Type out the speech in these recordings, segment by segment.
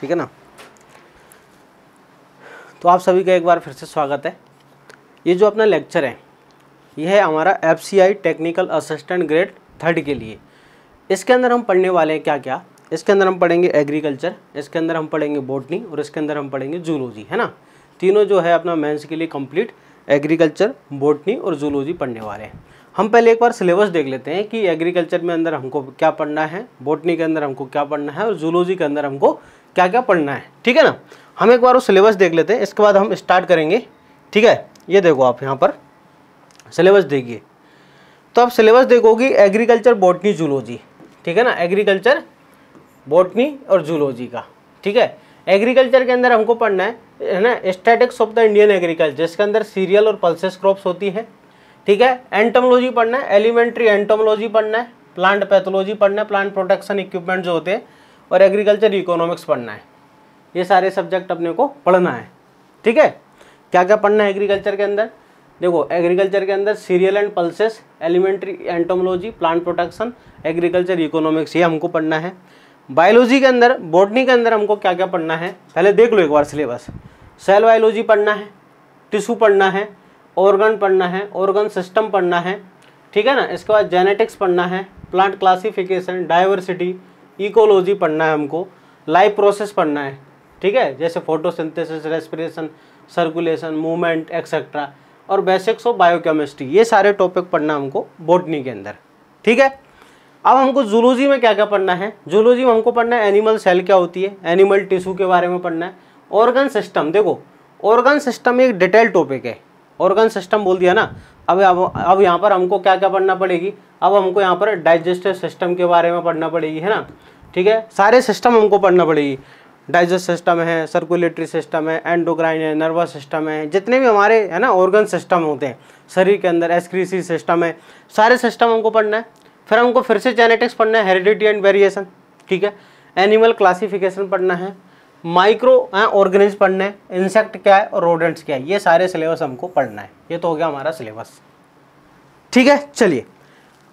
ठीक है ना तो आप सभी का एक बार फिर से स्वागत है ये जो अपना लेक्चर है यह है हमारा F technical assistant grade third के लिए इसके अंदर हम पढ़ने वाले हैं क्या क्या इसके अंदर हम पढ़ेंगे एग्रीकल्चर इसके अंदर हम पढ़ेंगे बोटनी और इसके अंदर हम पढ़ेंगे जूलॉजी है ना तीनों जो है अपना मेंस के लिए कंप्लीट एग्रीकल्चर बोटनी और जूलॉजी पढ़ने वाले हैं हम पहले एक बार सिलेबस देख लेते हैं कि एग्रीकल्चर में अंदर हमको क्या पढ़ना है बोटनी के अंदर हमको क्या पढ़ना है और जूलॉजी के अंदर हमको क्या क्या पढ़ना है ठीक है ना हम एक बार वो सिलेबस देख लेते हैं इसके बाद हम स्टार्ट करेंगे ठीक है ये देखो आप यहाँ पर सिलेबस देखिए तो आप सिलेबस देखोगी एग्रीकल्चर बॉटनी जूलॉजी ठीक है ना एग्रीकल्चर बॉटनी और जूलॉजी का ठीक है एग्रीकल्चर के अंदर हमको पढ़ना है है ना statics of the Indian agriculture जिसके अंदर सीरियल और पल्सेस क्रॉप्स होती है ठीक है एंटोमोलॉजी पढ़ना है एलिमेंट्री एंटोमोलॉजी पढ़ना है प्लांट पैथोलॉजी पढ़ना है प्लांट प्रोटेक्शन इक्विपमेंट जो होते हैं और एग्रीकल्चर इकोनॉमिक्स पढ़ना है ये सारे सब्जेक्ट अपने को पढ़ना है ठीक है क्या क्या पढ़ना है एग्रीकल्चर के अंदर देखो एग्रीकल्चर के अंदर cereal and pulses elementary entomology plant protection agriculture economics ये हमको पढ़ना है बायोलॉजी के अंदर बॉटनी के अंदर हमको क्या क्या पढ़ना है पहले देख लो एक बार सिलेबस सेल बायोलॉजी पढ़ना है टिशू पढ़ना है ऑर्गन पढ़ना है ऑर्गन सिस्टम पढ़ना है ठीक है ना इसके बाद जेनेटिक्स पढ़ना है प्लांट क्लासिफिकेशन डाइवर्सिटी इकोलॉजी पढ़ना है हमको लाइफ प्रोसेस पढ़ना है ठीक है जैसे photosynthesis respiration circulation movement etcetera और बेसिक्स ऑफ बायोकेमिस्ट्री ये सारे टॉपिक पढ़ना हमको बोटनी के अंदर ठीक है अब हमको जूलोजी में क्या क्या पढ़ना है जूलोजी में हमको पढ़ना है एनिमल सेल क्या होती है एनिमल टिश्यू के बारे में पढ़ना है ऑर्गन सिस्टम देखो ऑर्गन सिस्टम एक डिटेल टॉपिक है ऑर्गन सिस्टम बोल दिया ना अब अब यहाँ पर हमको क्या क्या पढ़ना पड़ेगी अब हमको यहाँ पर डाइजेस्टिव सिस्टम के बारे में पढ़ना पड़ेगी है ना ठीक है सारे सिस्टम हमको पढ़ना पड़ेगी डाइजेस्ट सिस्टम है सर्कुलेटरी सिस्टम है एंडोक्राइन है नर्वस सिस्टम है जितने भी हमारे है ना ऑर्गन सिस्टम होते हैं शरीर के अंदर एसक्रीसी सिस्टम है सारे सिस्टम हमको पढ़ना है फिर हमको फिर से जेनेटिक्स पढ़ना है हेरिडिटी एंड वेरिएशन ठीक है एनिमल क्लासिफिकेशन पढ़ना है माइक्रो ऑर्गेनिज पढ़ना है इंसेक्ट क्या है और रोडेंट्स क्या है ये सारे सिलेबस हमको पढ़ना है ये तो हो गया हमारा सिलेबस ठीक है चलिए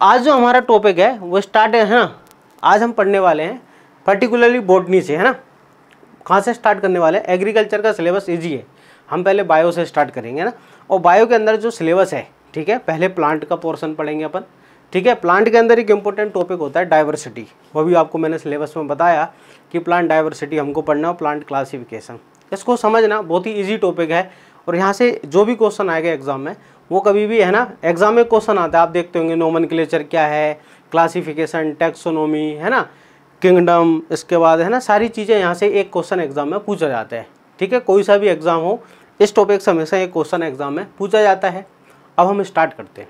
आज जो हमारा टॉपिक है वो स्टार्ट है ना आज हम पढ़ने वाले हैं पर्टिकुलरली बोटनी से है ना कहाँ से स्टार्ट करने वाले हैं एग्रीकल्चर का सिलेबस ईजी है हम पहले बायो से स्टार्ट करेंगे ना और बायो के अंदर जो सिलेबस है ठीक है पहले प्लांट का पोर्सन पढ़ेंगे अपन ठीक है प्लांट के अंदर एक इम्पोर्टेंट टॉपिक होता है डाइवर्सिटी वो भी आपको मैंने सिलेबस में बताया कि प्लांट डाइवर्सिटी हमको पढ़ना है प्लांट क्लासिफिकेशन इसको समझना बहुत ही ईजी टॉपिक है और यहाँ से जो भी क्वेश्चन आएगा एग्जाम में वो कभी भी है ना एग्जाम में क्वेश्चन आता है आप देखते होंगे नोमन क्या है क्लासीफिकेशन टेक्सोनोमी है ना किंगडम इसके बाद है ना सारी चीज़ें यहाँ से एक क्वेश्चन एग्जाम में पूछा जाता है ठीक है कोई सा भी एग्ज़ाम हो इस टॉपिक से हमेशा एक क्वेश्चन एग्जाम में पूछा जाता है अब हम स्टार्ट करते हैं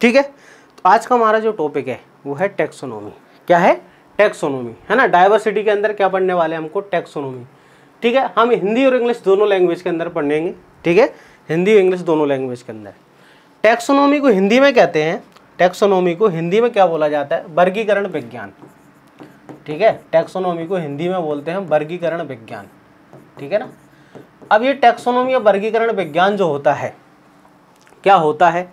ठीक है आज का हमारा जो टॉपिक है वो है टेक्सोनोमी क्या है टेक्सोनोमी है ना डाइवर्सिटी के अंदर क्या पढ़ने वाले हैं हमको टेक्सोनोमी ठीक है हम हिंदी और इंग्लिश दोनों लैंग्वेज के अंदर पढ़ेंगे ठीक है हिंदी और इंग्लिश दोनों लैंग्वेज के अंदर टेक्सोनोमी को हिंदी में कहते हैं टेक्सोनोमी को हिंदी में क्या बोला जाता है वर्गीकरण विज्ञान ठीक है टेक्सोनोमी को हिंदी में बोलते हैं वर्गीकरण विज्ञान ठीक है ना अब ये टेक्सोनोमी या वर्गीकरण विज्ञान जो होता है क्या होता है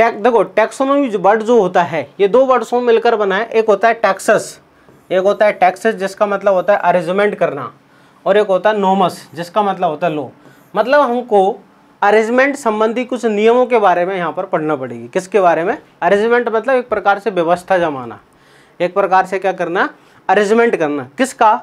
टैक देखो टैक्सोनोमी वर्ड जो होता है ये दो वर्ड्सों मिलकर बना है एक होता है टैक्सस एक होता है टैक्सेस जिसका मतलब होता है अरेंजमेंट करना और एक होता है नोमस जिसका मतलब होता है लो मतलब हमको अरेंजमेंट संबंधी कुछ नियमों के बारे में यहाँ पर पढ़ना पड़ेगी किसके बारे में अरेंजमेंट मतलब एक प्रकार से व्यवस्था जमाना एक प्रकार से क्या करना अरेंजमेंट करना किसका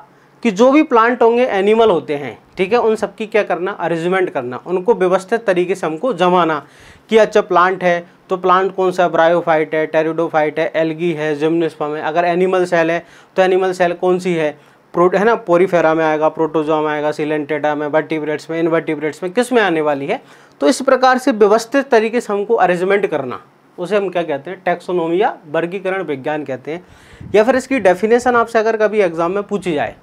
कि जो भी प्लांट होंगे एनिमल होते हैं ठीक है उन सबकी क्या करना अरेंजमेंट करना उनको व्यवस्थित तरीके से हमको जमाना कि अच्छा प्लांट है तो प्लांट कौन सा ब्रायोफाइट है टेरिडोफाइट है एलगी है जिम्निस्पम है अगर एनिमल सेल है तो एनिमल सेल कौन सी है प्रोट है ना पोरीफेरा में आएगा प्रोटोजोआ में आएगा सिलेंटेडा में वर्टिब्रेट्स में इनवर्टिब्रेट्स में किस में आने वाली है तो इस प्रकार से व्यवस्थित तरीके से हमको अरेंजमेंट करना उसे हम क्या कहते हैं टेक्सोनोमिया वर्गीकरण विज्ञान कहते हैं या फिर इसकी डेफिनेशन आपसे अगर कभी एग्जाम में पूछी जाए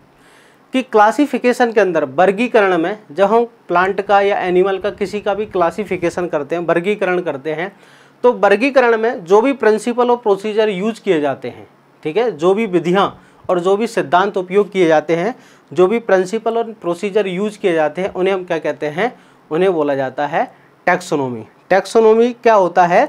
कि क्लासिफिकेशन के अंदर वर्गीकरण में जब हम प्लांट का या एनिमल का किसी का भी क्लासिफिकेशन करते हैं वर्गीकरण करते हैं तो वर्गीकरण में जो भी प्रिंसिपल और प्रोसीजर यूज किए जाते हैं ठीक है जो भी विधियाँ और जो भी सिद्धांत उपयोग किए जाते हैं जो भी प्रिंसिपल और प्रोसीजर यूज किए जाते हैं उन्हें हम क्या कहते हैं उन्हें बोला जाता है टैक्सोनोमी टैक्सोनोमी क्या होता है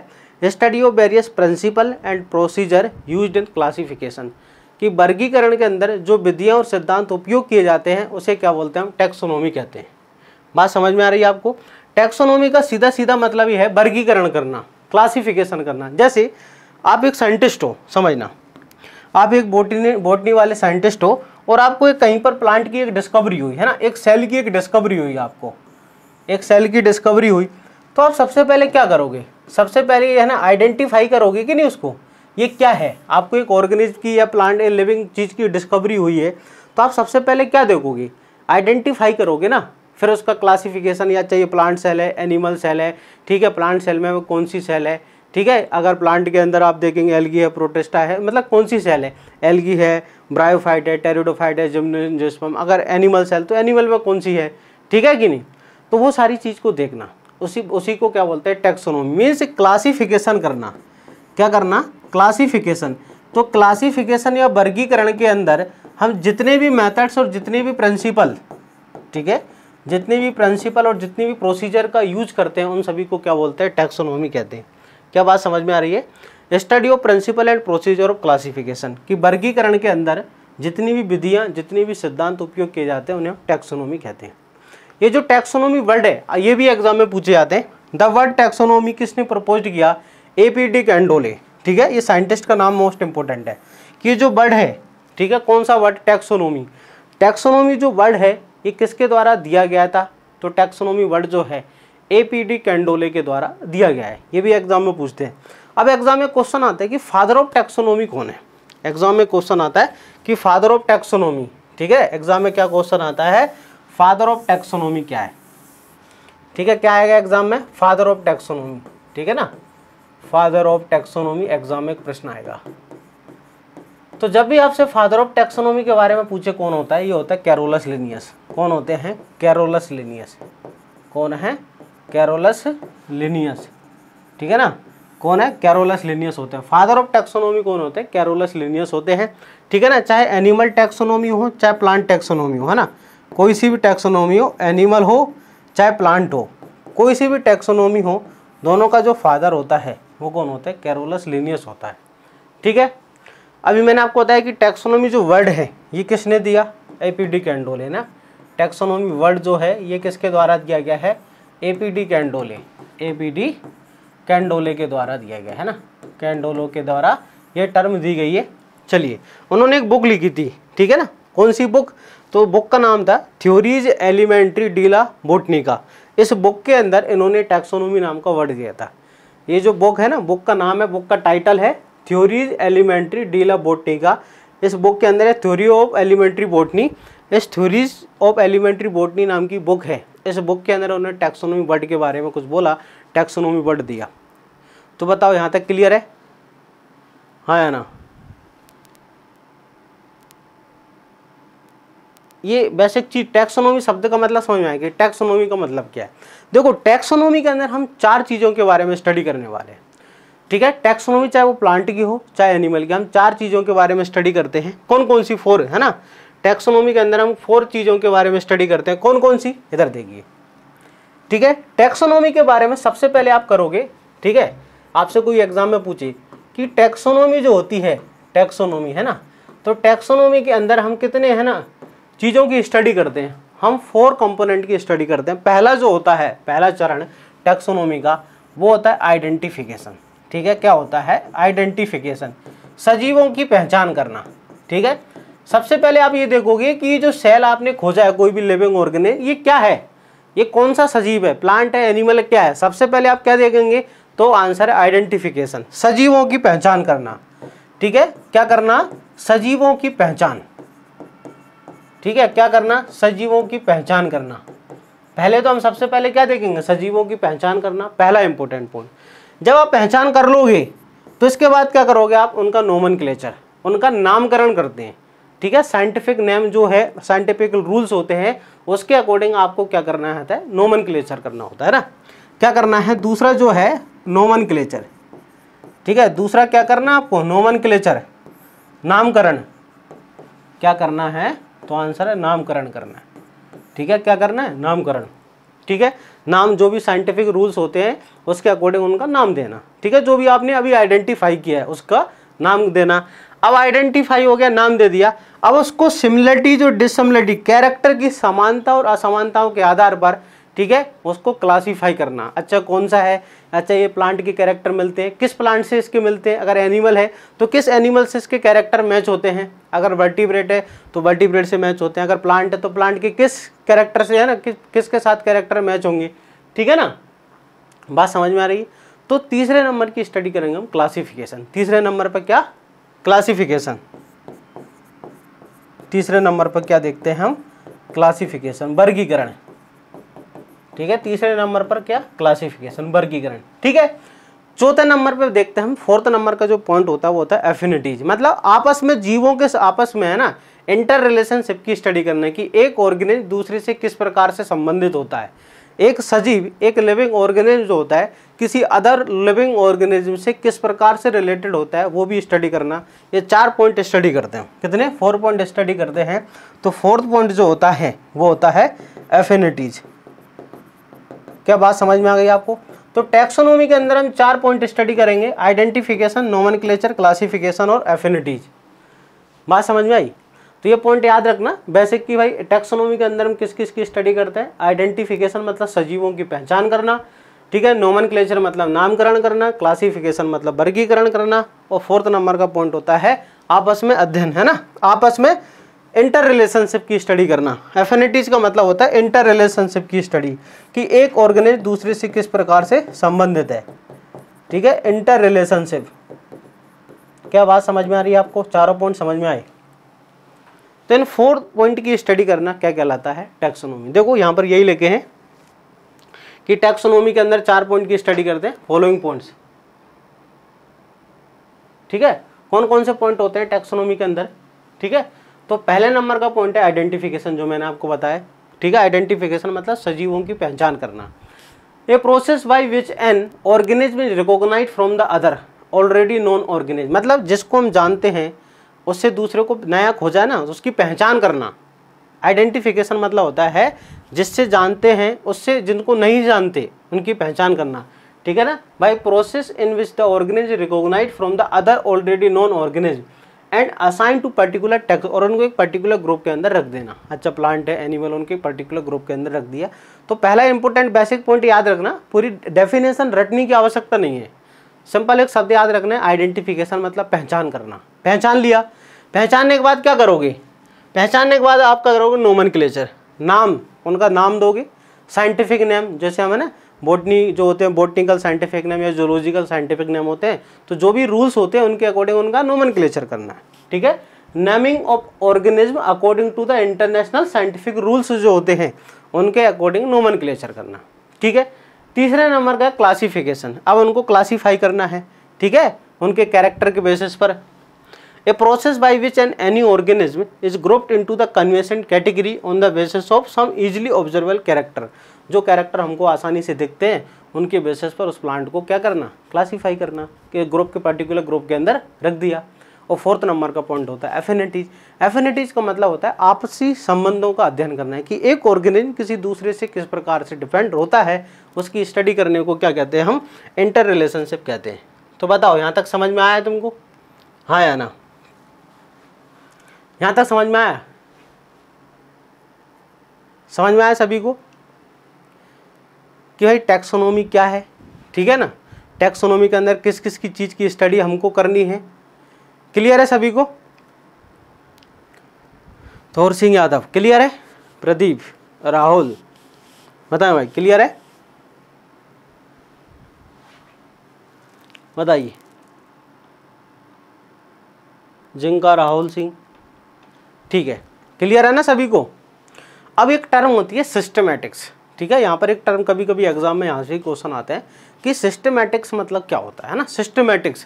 study of various principle and procedure use in classification कि वर्गीकरण के अंदर जो विधियाँ और सिद्धांत उपयोग किए जाते हैं उसे क्या बोलते हैं हम टेक्सोनोमी कहते हैं बात समझ में आ रही है आपको टैक्सोनॉमी का सीधा सीधा मतलब ये है वर्गीकरण करना क्लासिफिकेशन करना जैसे आप एक साइंटिस्ट हो समझना आप एक बोटनी बोटनी वाले साइंटिस्ट हो और आपको एक कहीं पर प्लांट की एक डिस्कवरी हुई है ना एक सेल की एक डिस्कवरी हुई आपको एक सेल की डिस्कवरी हुई तो आप सबसे पहले क्या करोगे सबसे पहले ये है ना आइडेंटिफाई करोगे कि नहीं उसको ये क्या है आपको एक ऑर्गेनिज्म की या प्लांट या लिविंग चीज़ की डिस्कवरी हुई है तो आप सबसे पहले क्या देखोगे आइडेंटिफाई करोगे ना फिर उसका क्लासिफिकेशन या चाहिए प्लांट सेल है एनिमल सेल है ठीक है प्लांट सेल में कौन सी सेल है ठीक है अगर प्लांट के अंदर आप देखेंगे एलगी है प्रोटेस्टा है मतलब कौन सी सेल है एलगी है ब्रायोफाइट है टेरिडोफाइट है जिम्नोजिस्पम अगर एनिमल सेल तो एनिमल में कौन सी है ठीक है कि नहीं तो वो सारी चीज़ को देखना उसी उसी को क्या बोलते हैं टेक्सोनोमी मीन्स क्लासीफिकेशन करना क्या करना क्लासिफिकेशन तो क्लासिफिकेशन या वर्गीकरण के अंदर हम जितने भी मेथड्स और जितने भी प्रिंसिपल ठीक है जितने भी प्रिंसिपल और जितनी भी प्रोसीजर का यूज करते हैं उन सभी को क्या बोलते हैं टैक्सोनॉमी कहते हैं क्या बात समझ में आ रही है study of principle and procedure of classification कि वर्गीकरण के अंदर जितनी भी विधियाँ जितने भी सिद्धांत उपयोग किए जाते हैं उन्हें टैक्सोनॉमी कहते हैं ये जो टैक्सोनॉमी वर्ड है ये भी एग्जाम में पूछे जाते हैं द वर्ड टैक्सोनॉमी किसने प्रपोज किया ए पी डी कैंडोले ठीक है ये साइंटिस्ट का नाम मोस्ट इंपॉर्टेंट है कि जो वर्ड है ठीक है कौन सा वर्ड टैक्सोनोमी टैक्सोनोमी जो वर्ड है ये किसके द्वारा दिया गया था तो टैक्सोनोमी वर्ड जो है ए पी डी कैंडोले के द्वारा दिया गया है ये भी एग्जाम में पूछते हैं अब एग्जाम में क्वेश्चन आता है कि फादर ऑफ टैक्सोनोमी कौन है एग्जाम में क्वेश्चन आता है कि फादर ऑफ टैक्सोनोमी ठीक है एग्जाम में क्या क्वेश्चन आता है फादर ऑफ टैक्सोनोमी क्या है ठीक है क्या आएगा एग्जाम में फादर ऑफ टैक्सोनोमी ठीक है ना फादर ऑफ टेक्सोनोमी एग्जाम में एक प्रश्न आएगा तो जब भी आपसे फादर ऑफ टेक्सोनोमी के बारे में पूछे कौन होता है ये होता है कैरोलस लिनियस कौन होते हैं कैरोलस लिनियस कौन है कैरोलस लिनियस ठीक है ना कौन है कैरोलस लिनियस होते हैं फादर ऑफ टेक्सोनोमी कौन होते हैं कैरोलस लिनियस होते हैं ठीक है ना चाहे एनिमल टेक्सोनोमी हो चाहे प्लांट टेक्सोनोमी हो है ना कोई सी भी टेक्सोनोमी हो एनिमल हो चाहे प्लांट हो कोई सी भी टेक्सोनोमी हो दोनों का जो फादर होता है वो कौन होता है कैरोलस लिनियस होता है ठीक है अभी मैंने आपको बताया कि टैक्सोनॉमी जो वर्ड है ये किसने दिया ए पी डी कैंडोले ना टैक्सोनॉमी वर्ड जो है ये किसके द्वारा दिया गया है A P D Candolle A P D Candolle के द्वारा दिया गया है ना कैंडोलो के द्वारा ये टर्म दी गई है चलिए उन्होंने एक बुक लिखी थी ठीक है ना कौन सी बुक तो बुक का नाम था थ्योरीज एलिमेंट्री डीला बोटनी का इस बुक के अंदर इन्होंने टैक्सोनोमी नाम का वर्ड दिया था ये जो बुक है ना बुक का नाम है बुक का टाइटल है theories elementary deal of botany का इस बुक के अंदर है थ्योरी ऑफ एलिमेंट्री बोटनी इस थ्योरीज ऑफ एलिमेंट्री बोटनी नाम की बुक है इस बुक के अंदर उन्होंने टैक्सोनोमी बर्ड के बारे में कुछ बोला टैक्सोनोमी बर्ड दिया तो बताओ यहाँ तक क्लियर है हाँ या ना ये एक चीज टैक्सोनॉमी शब्द का मतलब समझ में आएगा टैक्सोनॉमी का मतलब क्या है देखो टैक्सोनॉमी के अंदर हम चार चीज़ों के बारे में स्टडी करने वाले हैं ठीक है टैक्सोनॉमी चाहे वो प्लांट की हो चाहे एनिमल की हम चार चीज़ों के बारे में स्टडी करते हैं कौन कौन सी फोर है ना टैक्सोनॉमी के अंदर हम फोर चीज़ों के बारे में स्टडी करते हैं कौन कौन सी इधर देखिए ठीक है टैक्सोनॉमी के बारे में सबसे पहले आप करोगे ठीक है आपसे कोई एग्जाम में पूछे कि टैक्सोनॉमी जो होती है टैक्सोनॉमी है ना तो टैक्सोनॉमी के अंदर हम कितने हैं ना चीज़ों की स्टडी करते हैं हम फोर कंपोनेंट की स्टडी करते हैं पहला जो होता है पहला चरण टेक्सोनोमी का वो होता है आइडेंटिफिकेशन ठीक है क्या होता है आइडेंटिफिकेशन सजीवों की पहचान करना ठीक है सबसे पहले आप ये देखोगे कि जो सेल आपने खोजा है कोई भी लिविंग ऑर्गन है ये क्या है ये कौन सा सजीव है प्लांट है एनिमल है क्या है सबसे पहले आप क्या देखेंगे तो आंसर है आइडेंटिफिकेशन सजीवों की पहचान करना ठीक है क्या करना सजीवों की पहचान ठीक है क्या करना सजीवों की पहचान करना पहले तो हम सबसे पहले क्या देखेंगे सजीवों की पहचान करना पहला इंपॉर्टेंट पॉइंट जब आप पहचान कर लोगे तो इसके बाद क्या करोगे आप उनका नोमन उनका नामकरण करते हैं ठीक है साइंटिफिक नेम जो है साइंटिफिक रूल्स होते हैं उसके अकॉर्डिंग आपको क्या करना होता है नोमन करना होता है ना क्या करना है दूसरा जो है नोमन ठीक है दूसरा क्या करना आपको नोमन नामकरण क्या करना है तो आंसर है नामकरण करना है ठीक है क्या करना है नामकरण ठीक है नाम जो भी साइंटिफिक रूल्स होते हैं उसके अकॉर्डिंग उनका नाम देना ठीक है जो भी आपने अभी आइडेंटिफाई किया है उसका नाम देना अब आइडेंटिफाई हो गया नाम दे दिया अब उसको सिमिलरिटीज और डिसिमिलरिटी कैरेक्टर की समानता और असमानताओं के आधार पर ठीक है उसको क्लासीफाई करना अच्छा कौन सा है अच्छा ये प्लांट के कैरेक्टर मिलते हैं किस प्लांट से इसके मिलते हैं अगर एनिमल है तो किस एनिमल से इसके कैरेक्टर मैच होते हैं अगर वर्टिब्रेट है तो वर्टिब्रेट से मैच होते हैं अगर प्लांट है तो प्लांट के किस कैरेक्टर से है ना किस के साथ कैरेक्टर मैच होंगे ठीक है ना बात समझ में आ रही है तो तीसरे नंबर की स्टडी करेंगे हम क्लासिफिकेशन तीसरे नंबर पर क्या क्लासिफिकेशन तीसरे नंबर पर क्या देखते हैं हम क्लासिफिकेशन वर्गीकरण ठीक है तीसरे नंबर पर क्या क्लासिफिकेशन वर्गीकरण ठीक है चौथे नंबर पर देखते हैं हम फोर्थ नंबर का जो पॉइंट होता है वो होता है एफिनिटीज मतलब आपस में जीवों के आपस में है ना इंटर रिलेशनशिप की स्टडी करने की एक ऑर्गेनिज दूसरे से किस प्रकार से संबंधित होता है एक सजीव एक लिविंग ऑर्गेनिज जो होता है किसी अदर लिविंग ऑर्गेनिज्म से किस प्रकार से रिलेटेड होता है वो भी स्टडी करना ये चार पॉइंट स्टडी करते हैं कितने फोर पॉइंट स्टडी करते हैं तो फोर्थ पॉइंट जो होता है वो होता है एफिनिटीज़ क्या बात समझ में आ गई आपको तो टैक्सोनॉमी के अंदर हम चार पॉइंट स्टडी करेंगे आइडेंटिफिकेशन नोमन क्लासिफिकेशन और एफिनिटीज बात समझ में आई तो ये पॉइंट याद रखना बेसिक की भाई टैक्सोनॉमी के अंदर हम किस किस की स्टडी करते हैं आइडेंटिफिकेशन मतलब सजीवों की पहचान करना ठीक है नोमन मतलब नामकरण करना क्लासिफिकेशन मतलब वर्गीकरण करना और फोर्थ नंबर का पॉइंट होता है आपस में अध्ययन है ना आपस में इंटर रिलेशनशिप की स्टडी करना एफिनिटीज़ का मतलब होता है इंटर रिलेशनशिप की स्टडी कि एक ऑर्गेनिज दूसरे से किस प्रकार से संबंधित है ठीक है इंटर रिलेशनशिप क्या बात समझ में आ रही है आपको चारों पॉइंट समझ में आए तो इन फोर्थ पॉइंट की स्टडी करना क्या कहलाता है टैक्सोनोमी देखो यहाँ पर यही लेके हैं कि टैक्सोनोमी के अंदर चार पॉइंट की स्टडी करते हैं फॉलोइंग पॉइंट्स ठीक है कौन कौन से पॉइंट होते हैं टैक्सोनोमी के अंदर ठीक है तो पहले नंबर का पॉइंट है आइडेंटिफिकेशन जो मैंने आपको बताया ठीक है आइडेंटिफिकेशन मतलब सजीवों की पहचान करना a process by which an organism is recognize from the other already known organism मतलब जिसको हम जानते हैं उससे दूसरे को नया खोजा है ना उसकी पहचान करना आइडेंटिफिकेशन मतलब होता है जिससे जानते हैं उससे जिनको नहीं जानते उनकी पहचान करना ठीक है ना by process in which the organism recognize from the other already known organism and assign to particular taxa और उनको एक पर्टिकुलर ग्रुप के अंदर रख देना अच्छा प्लांट है एनिमल उनके एक पर्टिकुलर ग्रुप के अंदर रख दिया तो पहला इंपॉर्टेंट बेसिक पॉइंट याद रखना पूरी डेफिनेशन रटने की आवश्यकता नहीं है सिंपल एक शब्द याद रखना है आइडेंटिफिकेशन मतलब पहचान करना पहचान लिया पहचानने के बाद क्या करोगे पहचानने के बाद आप क्या करोगे नोमन नाम उनका नाम दोगे साइंटिफिक नेम जैसे हमें ना बोटनी जो होते हैं बोटनिकल साइंटिफिक नेम या जोलॉजिकल साइंटिफिक नेम होते हैं तो जो भी रूल्स होते हैं उनके अकॉर्डिंग उनका नोमन करना है ठीक है naming of organism according to the international scientific rules जो होते हैं उनके अकॉर्डिंग नोमन करना ठीक है तीसरे नंबर का क्लासिफिकेशन अब उनको क्लासीफाई करना है ठीक है उनके कैरेक्टर के बेसिस पर a process by which an any organism is grouped into the convenient category on the basis of some easily observable character जो कैरेक्टर हमको आसानी से दिखते हैं उनके बेसिस पर उस प्लांट को क्या करना क्लासीफाई करना कि ग्रुप के पर्टिकुलर ग्रुप के अंदर रख दिया और फोर्थ नंबर का पॉइंट होता है एफिनिटीज एफिनिटीज का मतलब होता है आपसी संबंधों का अध्ययन करना है कि एक ऑर्गेनिज्म किसी दूसरे से किस प्रकार से डिपेंड होता है उसकी स्टडी करने को क्या कहते हैं हम इंटर रिलेशनशिप कहते हैं तो बताओ यहाँ तक समझ में आया तुमको हाँ या ना यहाँ तक समझ में आया समझ में आया सभी को कि भाई टैक्सोनॉमी क्या है ठीक है ना टैक्सोनॉमी के अंदर किस किस की चीज़ की स्टडी हमको करनी है क्लियर है सभी को थोर सिंह यादव क्लियर है प्रदीप राहुल बताएं भाई क्लियर है बताइए जिंका राहुल सिंह ठीक है क्लियर है ना सभी को अब एक टर्म होती है सिस्टमेटिक्स ठीक है यहाँ पर एक टर्म कभी कभी एग्जाम में यहाँ से क्वेश्चन आते हैं कि सिस्टमेटिक्स मतलब क्या होता है ना सिस्टमेटिक्स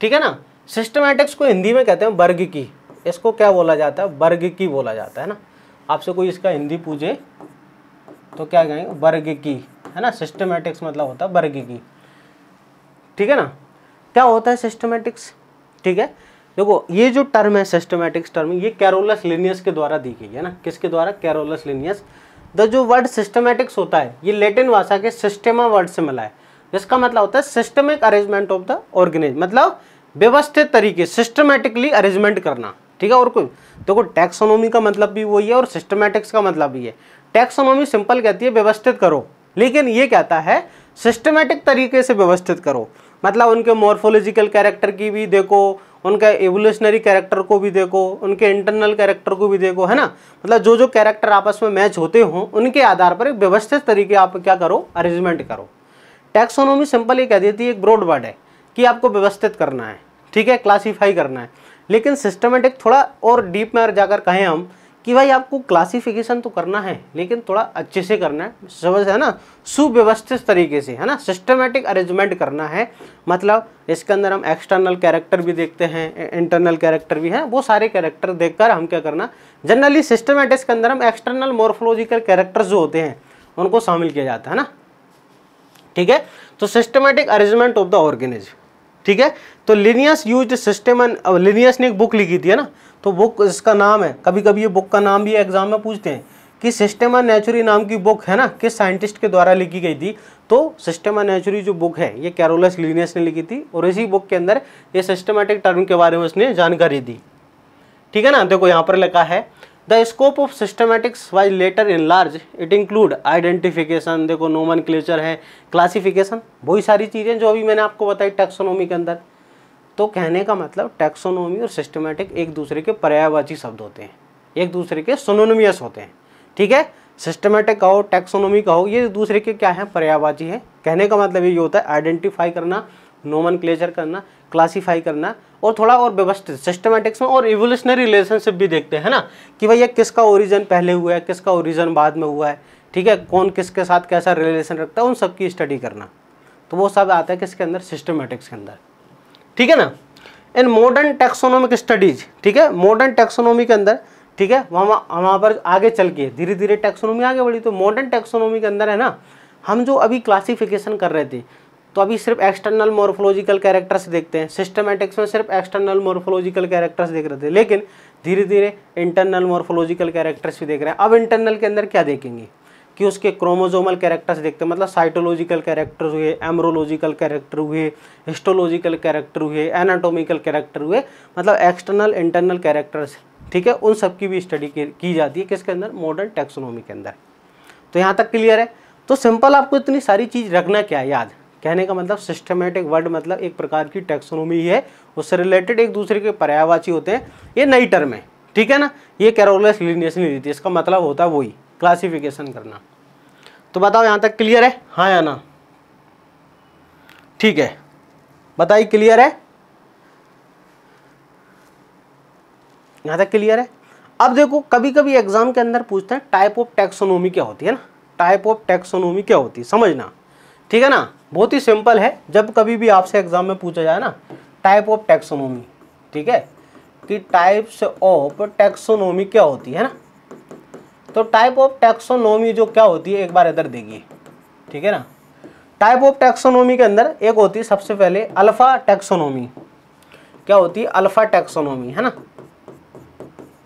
ठीक है ना सिस्टमेटिक्स को हिंदी में कहते हैं वर्ग की इसको क्या बोला जाता है वर्ग की बोला जाता है ना आपसे कोई इसका हिंदी पूछे तो क्या कहेंगे वर्ग की है ना सिस्टमेटिक्स मतलब होता है वर्ग की ठीक है ना क्या होता है सिस्टमेटिक्स ठीक है देखो ये जो टर्म है सिस्टमेटिक्स टर्म ये कैरोलस लिनियस के द्वारा दी गई है ना किसके द्वारा कैरोलस लिनियस द जो वर्ड सिस्टमेटिक्स होता है ये लेटिन भाषा के सिस्टेमा वर्ड से मिला है जिसका मतलब होता है systemic arrangement of the organism मतलब व्यवस्थित तरीके सिस्टमेटिकली अरेंजमेंट करना ठीक है और कोई देखो तो टैक्सोनॉमी का मतलब भी वही है और सिस्टमेटिक्स का मतलब भी है टैक्सोनॉमी सिंपल कहती है व्यवस्थित करो लेकिन ये कहता है सिस्टमेटिक तरीके से व्यवस्थित करो मतलब उनके मॉर्फोलॉजिकल कैरेक्टर की भी देखो उनका एवोल्यूशनरी कैरेक्टर को भी देखो उनके इंटरनल कैरेक्टर को भी देखो है ना मतलब जो जो कैरेक्टर आपस में मैच होते हों उनके आधार पर एक व्यवस्थित तरीके आप क्या करो अरेंजमेंट करो टैक्सोनोमी सिंपल ये कह देती है एक ब्रॉड वर्ड है कि आपको व्यवस्थित करना है ठीक है क्लासीफाई करना है लेकिन सिस्टमेटिक थोड़ा और डीप में अगर जाकर कहें हम कि भाई आपको क्लासिफिकेशन तो करना है लेकिन थोड़ा अच्छे से करना है समझ है ना सुव्यवस्थित तरीके से है ना सिस्टमेटिक अरेंजमेंट करना है मतलब इसके अंदर हम एक्सटर्नल कैरेक्टर भी देखते हैं इंटरनल कैरेक्टर भी है वो सारे कैरेक्टर देखकर हम क्या करना जनरली सिस्टमेटिक्स के अंदर हम एक्सटर्नल मोर्फोलॉजिकल कैरेक्टर जो होते हैं उनको शामिल किया जाता है ना ठीक है तो systematic arrangement of the organism ठीक है तो लिनियस यूज सिस्टम लिनियस ने एक बुक लिखी थी है ना तो बुक इसका नाम है कभी कभी ये बुक का नाम भी एग्जाम में पूछते हैं कि सिस्टेमा नेचुरी नाम की बुक है ना किस साइंटिस्ट के द्वारा लिखी गई थी तो सिस्टेमा नेचुरी जो बुक है ये कैरोलस लीनियस ने लिखी थी और इसी बुक के अंदर ये सिस्टमेटिक टर्म के बारे में उसने जानकारी दी ठीक है ना देखो यहाँ पर लिखा है the scope of systematics wise letter in large it include identification देखो नोमन है क्लासिफिकेशन वही सारी चीज़ें जो अभी मैंने आपको बताई टेक्सोनोमी के अंदर तो कहने का मतलब टैक्सोनोमी और सिस्टमेटिक एक दूसरे के पर्यायवाची शब्द होते हैं एक दूसरे के सोनोनोमियस होते हैं ठीक है सिस्टमेटिक कहो टैक्सोनोमी कहो ये दूसरे के क्या है पर्यायवाची है कहने का मतलब ये होता है आइडेंटिफाई करना नोमन करना क्लासीफाई करना और थोड़ा और व्यवस्थित सिस्टमेटिक्स में और इवोल्यूशनरी रिलेशनशिप भी देखते हैं ना कि भैया किसका ओरिजिन पहले हुआ है किसका ओरिजिन बाद में हुआ है ठीक है कौन किसके साथ कैसा रिलेशन रखता है उन सबकी स्टडी करना तो वो सब आता है किसके अंदर सिस्टमेटिक्स के अंदर ठीक है ना इन मॉडर्न टेक्सोनॉमिक स्टडीज ठीक है मॉडर्न टेक्सोनॉमी के अंदर ठीक है वहाँ वहाँ पर आगे चल के धीरे धीरे टेक्सोनॉमी आगे बढ़ी तो मॉडर्न टेक्सोनॉमी के अंदर है ना हम जो अभी क्लासिफिकेशन कर रहे थे तो अभी सिर्फ एक्सटर्नल मोर्फोलॉजिकल कैरेक्टर्स देखते हैं सिस्टमेटिक्स में सिर्फ एक्सटर्नल मोर्फोलॉजिकल कैरेक्टर्स देख रहे थे लेकिन धीरे धीरे इंटरनल मोर्फोलॉजिकल कैरेक्टर्स भी देख रहे हैं अब इंटरनल के अंदर क्या देखेंगे कि उसके क्रोमोजोमल कैरेक्टर्स देखते हैं मतलब साइटोलॉजिकल कैरेक्टर हुए एमरोलॉजिकल कैरेक्टर हुए हिस्टोलॉजिकल कैरेक्टर हुए एनाटोमिकल कैरेक्टर हुए मतलब एक्सटर्नल इंटरनल कैरेक्टर्स ठीक है उन सब की भी स्टडी की जाती है किसके अंदर मॉडर्न टेक्सोनॉमी के अंदर तो यहाँ तक क्लियर है तो सिंपल आपको इतनी सारी चीज़ रखना क्या है याद कहने का मतलब सिस्टमेटिक वर्ड मतलब एक प्रकार की टेक्सोनॉमी है उससे रिलेटेड एक दूसरे के पर्यावाची होते हैं ये नई टर्म है ठीक है ना ये कैरोलेस लिनियस नहीं देती इसका मतलब होता है वही क्लासिफिकेशन करना तो बताओ यहाँ तक क्लियर है हाँ या ना ठीक है बताइए क्लियर है यहाँ तक क्लियर है अब देखो कभी कभी एग्जाम के अंदर पूछते हैं टाइप ऑफ टैक्सोनोमी क्या होती है ना टाइप ऑफ टैक्सोनोमी क्या होती है समझना ठीक है ना बहुत ही सिंपल है जब कभी भी आपसे एग्जाम में पूछा जाए ना टाइप ऑफ टैक्सोनोमी ठीक है कि टाइप्स ऑफ टैक्सोनोमी क्या होती है ना तो टाइप ऑफ टैक्सोनोमी जो क्या होती है एक बार इधर देखिए ठीक है ना टाइप ऑफ टैक्सोनोमी के अंदर एक होती है सबसे पहले अल्फा टैक्सोनोमी क्या होती है अल्फा टैक्सोनोमी है ना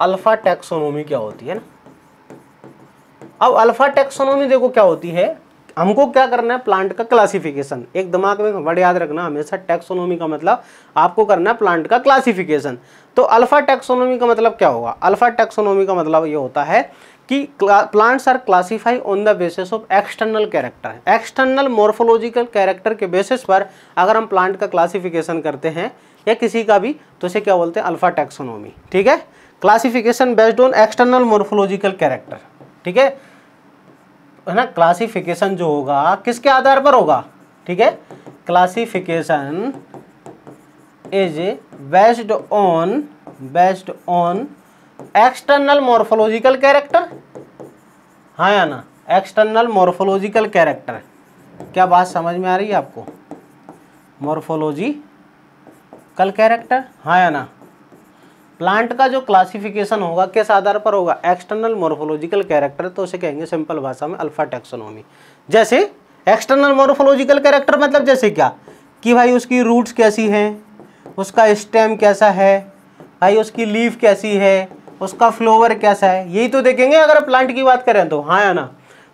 अल्फा टैक्सोनोमी क्या होती है ना अब अल्फा टैक्सोनोमी देखो क्या होती है हमको क्या करना है प्लांट का क्लासिफिकेशन एक दिमाग में वर्ड याद रखना हमेशा टैक्सोनोमी का मतलब आपको करना है प्लांट का क्लासिफिकेशन तो अल्फा टैक्सोनोमी का मतलब क्या होगा अल्फा टैक्सोनोमी का मतलब ये होता है कि plants are classify on the basis of external character external morphological character के बेसिस पर अगर हम प्लांट का क्लासिफिकेशन करते हैं या किसी का भी तो उसे क्या बोलते हैं अल्फा टैक्सोनोमी ठीक है classification based on external morphological character ठीक है है ना क्लासिफिकेशन जो होगा किसके आधार पर होगा ठीक है classification is based on based on external morphological character हाँ या ना एक्सटर्नल मॉर्फोलॉजिकल कैरेक्टर क्या बात समझ में आ रही है आपको मॉर्फोलॉजी कल कैरेक्टर हाँ या ना प्लांट का जो क्लासिफिकेशन होगा किस आधार पर होगा एक्सटर्नल मॉर्फोलॉजिकल कैरेक्टर तो उसे कहेंगे सिंपल भाषा में अल्फा टेक्सोनोमी जैसे एक्सटर्नल मॉर्फोलॉजिकल कैरेक्टर मतलब जैसे क्या कि भाई उसकी रूट्स कैसी हैं उसका स्टेम कैसा है भाई उसकी लीव कैसी है उसका फ्लोवर कैसा है यही तो देखेंगे अगर प्लांट की बात करें तो हाँ या ना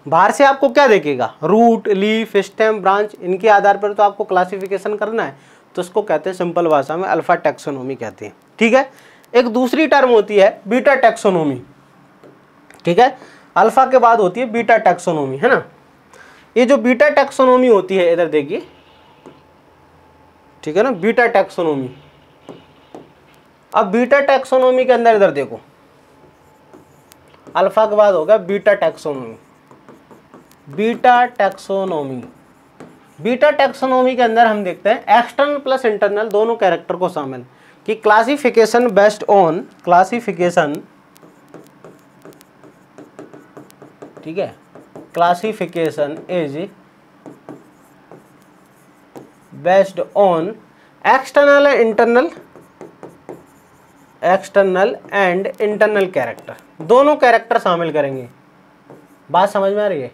बाहर से आपको क्या देखेगा रूट लीफ स्टेम ब्रांच इनके आधार पर तो आपको क्लासिफिकेशन करना है तो उसको कहते हैं सिंपल भाषा में अल्फा टेक्सोनोमी कहते हैं ठीक है एक दूसरी टर्म होती है बीटा टेक्सोनोमी ठीक है अल्फा के बाद होती है बीटा टेक्सोनोमी है ना ये जो बीटा टेक्सोनोमी होती है इधर देखिए ठीक है ना बीटा टेक्सोनोमी अब बीटा टेक्सोनोमी के अंदर इधर देखो अल्फा के बाद होगा beta taxonomy beta taxonomy beta taxonomy के अंदर हम देखते हैं एक्सटर्नल प्लस इंटरनल दोनों कैरेक्टर को शामिल कि क्लासिफिकेशन बेस्ड ऑन क्लासिफिकेशन ठीक है classification is based on external and internal external and internal character दोनों कैरेक्टर शामिल करेंगे बात समझ में आ रही है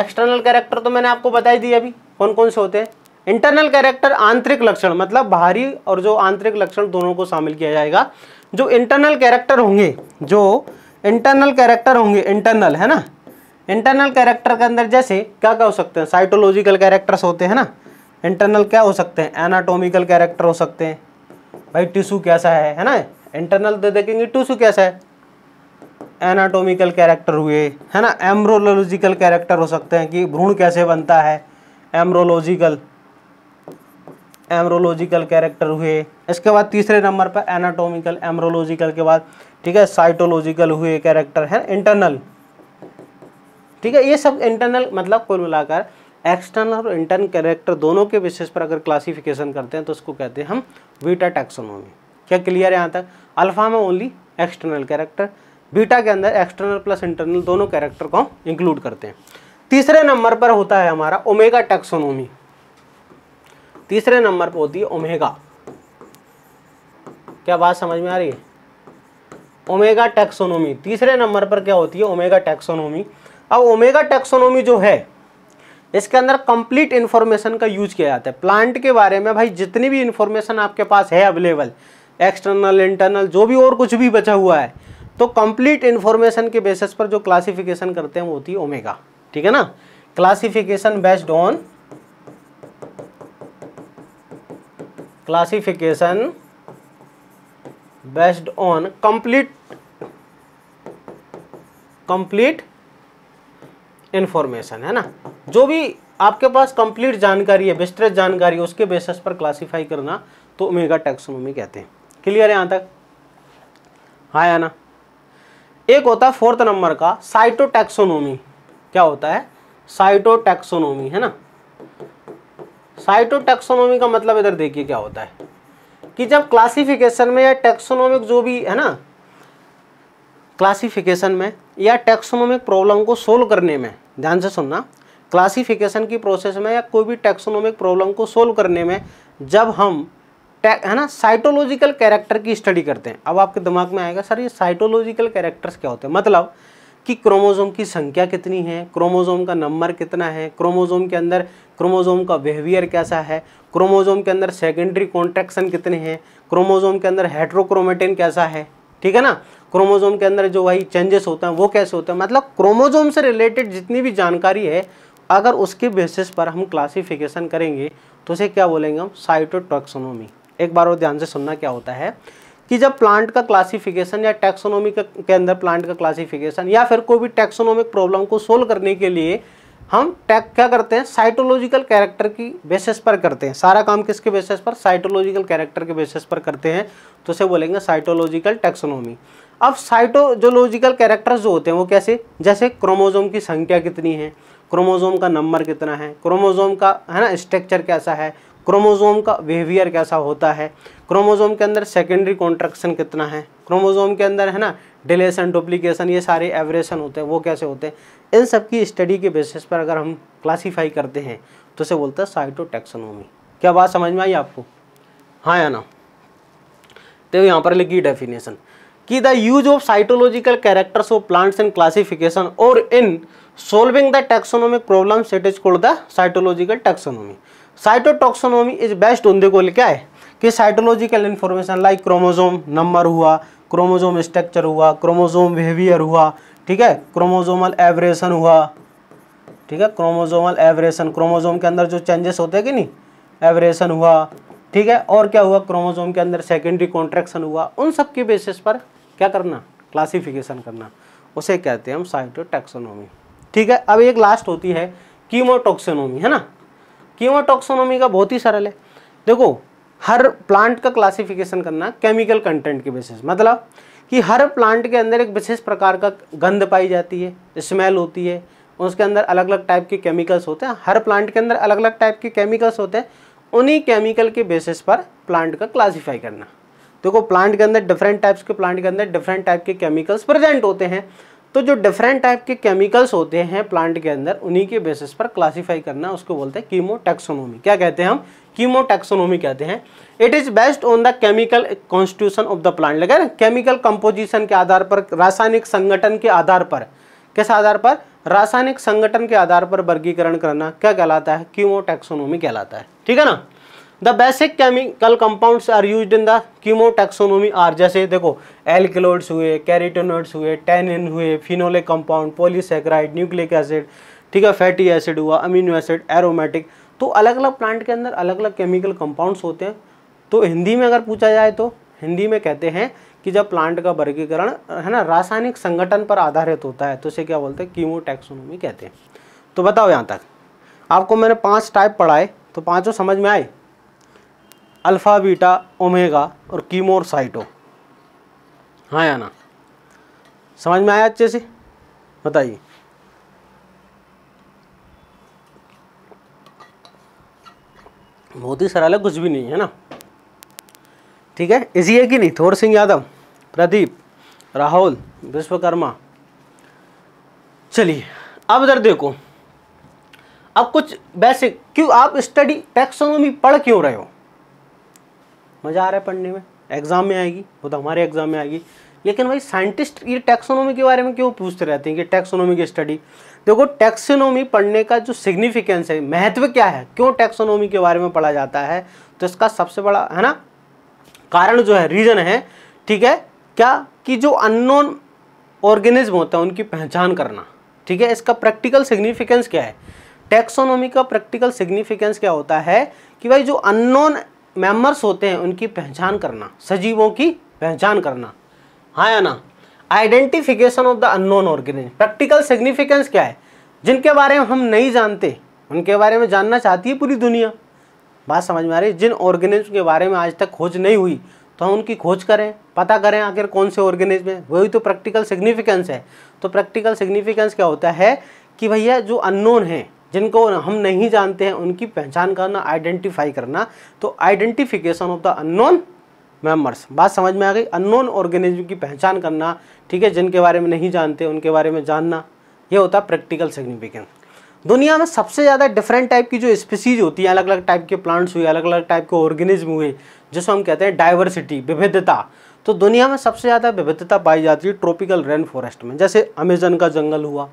एक्सटर्नल कैरेक्टर तो मैंने आपको बताई दी अभी कौन कौन से होते हैं इंटरनल कैरेक्टर आंतरिक लक्षण मतलब बाहरी और जो आंतरिक लक्षण दोनों को शामिल किया जाएगा जो इंटरनल कैरेक्टर होंगे जो इंटरनल कैरेक्टर होंगे इंटरनल है ना इंटरनल कैरेक्टर के अंदर जैसे क्या क्या हो सकते हैं साइटोलॉजिकल कैरेक्टर्स होते हैं ना इंटरनल क्या हो सकते हैं एनाटोमिकल कैरेक्टर हो सकते हैं भाई टिश्यू कैसा है है ना इंटरनल तो देखेंगे टिश्यू कैसा है एनाटोमिकल कैरेक्टर हुए है ना एमरोलॉजिकल कैरेक्टर हो सकते हैं कि भ्रूण कैसे बनता है एमरोलॉजिकल एमरोलॉजिकल कैरेक्टर हुए इसके बाद तीसरे नंबर पर एनाटोमिकल एमरोलॉजिकल के बाद ठीक है साइटोलॉजिकल हुए कैरेक्टर है इंटरनल ठीक है ये सब इंटरनल मतलब कुल मिलाकर एक्सटर्नल और इंटरनल कैरेक्टर दोनों के बेसिस पर अगर क्लासिफिकेशन करते हैं तो उसको कहते हैं हम बीटा टैक्सोनोमी क्या क्लियर है यहाँ तक अल्फा में ओनली एक्सटर्नल कैरेक्टर बीटा के अंदर एक्सटर्नल प्लस इंटरनल दोनों कैरेक्टर को इंक्लूड करते हैं तीसरे नंबर पर होता है हमारा ओमेगा टैक्सोनोमी तीसरे नंबर पर होती है ओमेगा क्या बात समझ में आ रही है ओमेगा टैक्सोनोमी तीसरे नंबर पर क्या होती है ओमेगा टैक्सोनोमी अब ओमेगा टैक्सोनोमी जो है इसके अंदर कंप्लीट इन्फॉर्मेशन का यूज किया जाता है प्लांट के बारे में भाई जितनी भी इन्फॉर्मेशन आपके पास है अवेलेबल एक्सटर्नल इंटरनल जो भी और कुछ भी बचा हुआ है तो कंप्लीट इन्फॉर्मेशन के बेसिस पर जो क्लासिफिकेशन करते हैं वो होती है ओमेगा ठीक है ना classification based on classification based on complete complete information है ना जो भी आपके पास कंप्लीट जानकारी है विस्तृत जानकारी उसके बेसिस पर क्लासीफाई करना तो ओमेगा टेक्सोनोमी कहते हैं क्लियर है यहाँ तक हाँ या ना एक होता है फोर्थ नंबर का साइटोटैक्सोनॉमी क्या होता है साइटोटैक्सोनॉमी है ना साइटोटैक्सोनॉमी का मतलब इधर देखिए क्या होता है कि जब क्लासिफिकेशन में या टेक्सोनोमिक जो भी है ना क्लासिफिकेशन में या टेक्सोनोमिक प्रॉब्लम को सोल्व करने में ध्यान से सुनना क्लासिफिकेशन की प्रोसेस में या कोई भी टैक्सोनोमिक प्रॉब्लम को सोल्व करने में जब हम है ना साइटोलॉजिकल कैरेक्टर की स्टडी करते हैं अब आपके दिमाग में आएगा सर ये साइटोलॉजिकल कैरेक्टर्स क्या होते हैं मतलब कि क्रोमोजोम की संख्या कितनी है क्रोमोजोम का नंबर कितना है क्रोमोजोम के अंदर क्रोमोजोम का बिहेवियर कैसा है क्रोमोजोम के अंदर सेकेंडरी कॉन्ट्रैक्शन कितने हैं क्रोमोजोम के अंदर हेट्रोक्रोमेटिन कैसा है ठीक है ना क्रोमोजोम के अंदर जो वही चेंजेस होते हैं वो कैसे होते हैं मतलब क्रोमोजोम से रिलेटेड जितनी भी जानकारी है अगर उसके बेसिस पर हम क्लासिफिकेशन करेंगे तो उसे क्या बोलेंगे हम साइटोटॉक्सोनोमी एक बार और ध्यान से सुनना क्या होता है कि जब प्लांट का क्लासिफिकेशन या टैक्सोनोमी के अंदर प्लांट का क्लासिफिकेशन या फिर कोई भी टैक्सोनोमिक प्रॉब्लम को सोल्व करने के लिए हम टैक क्या करते हैं साइटोलॉजिकल कैरेक्टर की बेसिस पर करते हैं सारा काम किसके बेसिस पर साइटोलॉजिकल कैरेक्टर के बेसिस पर करते हैं तो उसे बोलेंगे साइटोलॉजिकल टैक्सोनोमी अब साइटोजोलॉजिकल कैरेक्टर्स जो होते हैं वो कैसे जैसे क्रोमोजोम की संख्या कितनी है क्रोमोजोम का नंबर कितना है क्रोमोजोम का है ना स्ट्रक्चर कैसा है क्रोमोजोम का बिहेवियर कैसा होता है क्रोमोजोम के अंदर सेकेंडरी कॉन्ट्रक्शन कितना है क्रोमोजोम के अंदर है ना डिलेशन डुप्लीकेशन ये सारे एवरेशन होते हैं वो कैसे होते हैं इन सब की स्टडी के बेसिस पर अगर हम क्लासीफाई करते हैं तो उसे बोलते हैं साइटोटेक्सोनोमी क्या बात समझ में आई आपको हाँ या ना तो यहाँ पर लिखी डेफिनेशन कि the use of cytological characters of plants and classification और in solving the taxonomic problem set is called the cytological taxonomy cytotaxonomy is based on देखो क्या है कि cytological information like chromosome number हुआ क्रोमोजोम स्ट्रक्चर हुआ chromosome behaviour हुआ ठीक है क्रोमोजोमल एवरेशन हुआ ठीक है क्रोमोजोमल एवरेशन क्रोमोजोम के अंदर जो चेंजेस होते हैं कि नहीं एवरेशन हुआ ठीक है और क्या हुआ क्रोमोजोम के अंदर सेकेंडरी कॉन्ट्रेक्शन हुआ उन सब के बेसिस पर क्या करना क्लासिफिकेशन करना उसे कहते हैं हम साइटोटेक्सोनोमी ठीक है अब एक लास्ट होती है कीमोटोक्सोनोमी है ना कीमोटोक्सोनोमी का बहुत ही सरल है देखो हर प्लांट का क्लासिफिकेशन करना केमिकल कंटेंट के बेसिस मतलब कि हर प्लांट के अंदर एक विशेष प्रकार का गंध पाई जाती है स्मेल होती है उसके अंदर अलग अलग टाइप के केमिकल्स होते हैं हर प्लांट के अंदर अलग अलग टाइप के केमिकल्स होते हैं उन्हीं केमिकल के बेसिस पर प्लांट का क्लासीफाई करना देखो प्लांट के अंदर डिफरेंट टाइप्स के प्लांट के अंदर डिफरेंट टाइप के केमिकल्स प्रेजेंट होते हैं तो जो डिफरेंट टाइप के केमिकल्स होते हैं प्लांट के अंदर उन्हीं के बेसिस पर क्लासीफाई करना उसको बोलते हैं कीमोटेक्सोनोमी क्या कहते हैं हम कीमोटेक्सोनोमी कहते हैं it is based on the chemical constitution of the plant लगे केमिकल कंपोजिशन के आधार पर रासायनिक संगठन के आधार पर किस आधार पर रासायनिक संगठन के आधार पर वर्गीकरण करना क्या कहलाता है कीमोटेक्सोनोमी कहलाता है ठीक है ना the basic chemical compounds are use in the chemotaxonomy are जैसे देखो एल्किलोड्स हुए कैरिटोनोड्स हुए टेनिन हुए phenolic compound polysaccharide nucleic acid ठीक है फैटी एसिड हुआ अमीनो एसिड एरोमेटिक तो अलग अलग प्लांट के अंदर अलग अलग केमिकल कंपाउंड्स होते हैं तो हिंदी में अगर पूछा जाए तो हिंदी में कहते हैं कि जब प्लांट का वर्गीकरण है ना रासायनिक संगठन पर आधारित होता है तो इसे क्या बोलते हैं कीमोटेक्सोनोमी कहते हैं तो बताओ यहाँ तक आपको मैंने पाँच टाइप पढ़ाए तो पांचों समझ में आए अल्फ़ा बीटा ओमेगा और कीमो और साइटो हाँ या ना समझ में आया अच्छे से बताइए बहुत ही सरल है कुछ भी नहीं है ना ठीक है इसी है कि नहीं थोर सिंह यादव प्रदीप राहुल विश्वकर्मा चलिए अब इधर देखो अब कुछ बेसिक क्यों आप स्टडी टैक्सोनॉमी पढ़ क्यों रहे हो मज़ा आ रहा है पढ़ने में एग्ज़ाम में आएगी वो तो हमारे एग्ज़ाम में आएगी लेकिन भाई साइंटिस्ट ये टैक्सोनॉमी के बारे में क्यों पूछते रहते हैं कि टैक्सोनॉमी की स्टडी देखो टैक्सोनॉमी पढ़ने का जो सिग्निफिकेंस है महत्व क्या है क्यों टैक्सोनॉमी के बारे में पढ़ा जाता है तो इसका सबसे बड़ा है ना कारण जो है रीज़न है ठीक है क्या कि जो अननोन ऑर्गेनिज्म होता है उनकी पहचान करना ठीक है इसका प्रैक्टिकल सिग्निफिकेंस क्या है टेक्सोनोमी का प्रैक्टिकल सिग्निफिकेंस क्या होता है कि भाई जो अननोन मेंबर्स होते हैं उनकी पहचान करना सजीवों की पहचान करना हाँ या ना identification of the unknown organism practical significance क्या है जिनके बारे में हम नहीं जानते उनके बारे में जानना चाहती है पूरी दुनिया बात समझ में आ रही है जिन ऑर्गेनिज्म के बारे में आज तक खोज नहीं हुई तो हम उनकी खोज करें पता करें आखिर कौन से ऑर्गेनिज्म है वही तो प्रैक्टिकल सिग्निफिकेंस है तो प्रैक्टिकल सिग्निफिकेंस क्या होता है कि भैया जो अननोन है जिनको हम नहीं जानते हैं उनकी पहचान करना आइडेंटिफाई करना तो identification of the unknown members बात समझ में आ गई अननोन ऑर्गेनिज्म की पहचान करना ठीक है जिनके बारे में नहीं जानते उनके बारे में जानना ये होता है प्रैक्टिकल सिग्निफिकेंस दुनिया में सबसे ज़्यादा डिफरेंट टाइप की जो स्पीसीज होती है अलग अलग टाइप के प्लांट्स हुए अलग अलग टाइप के ऑर्गेनिज्म हुए जिसको हम कहते हैं डाइवर्सिटी विविधता तो दुनिया में सबसे ज़्यादा विविधता पाई जाती है ट्रॉपिकल रेन फॉरेस्ट में जैसे अमेजन का जंगल हुआ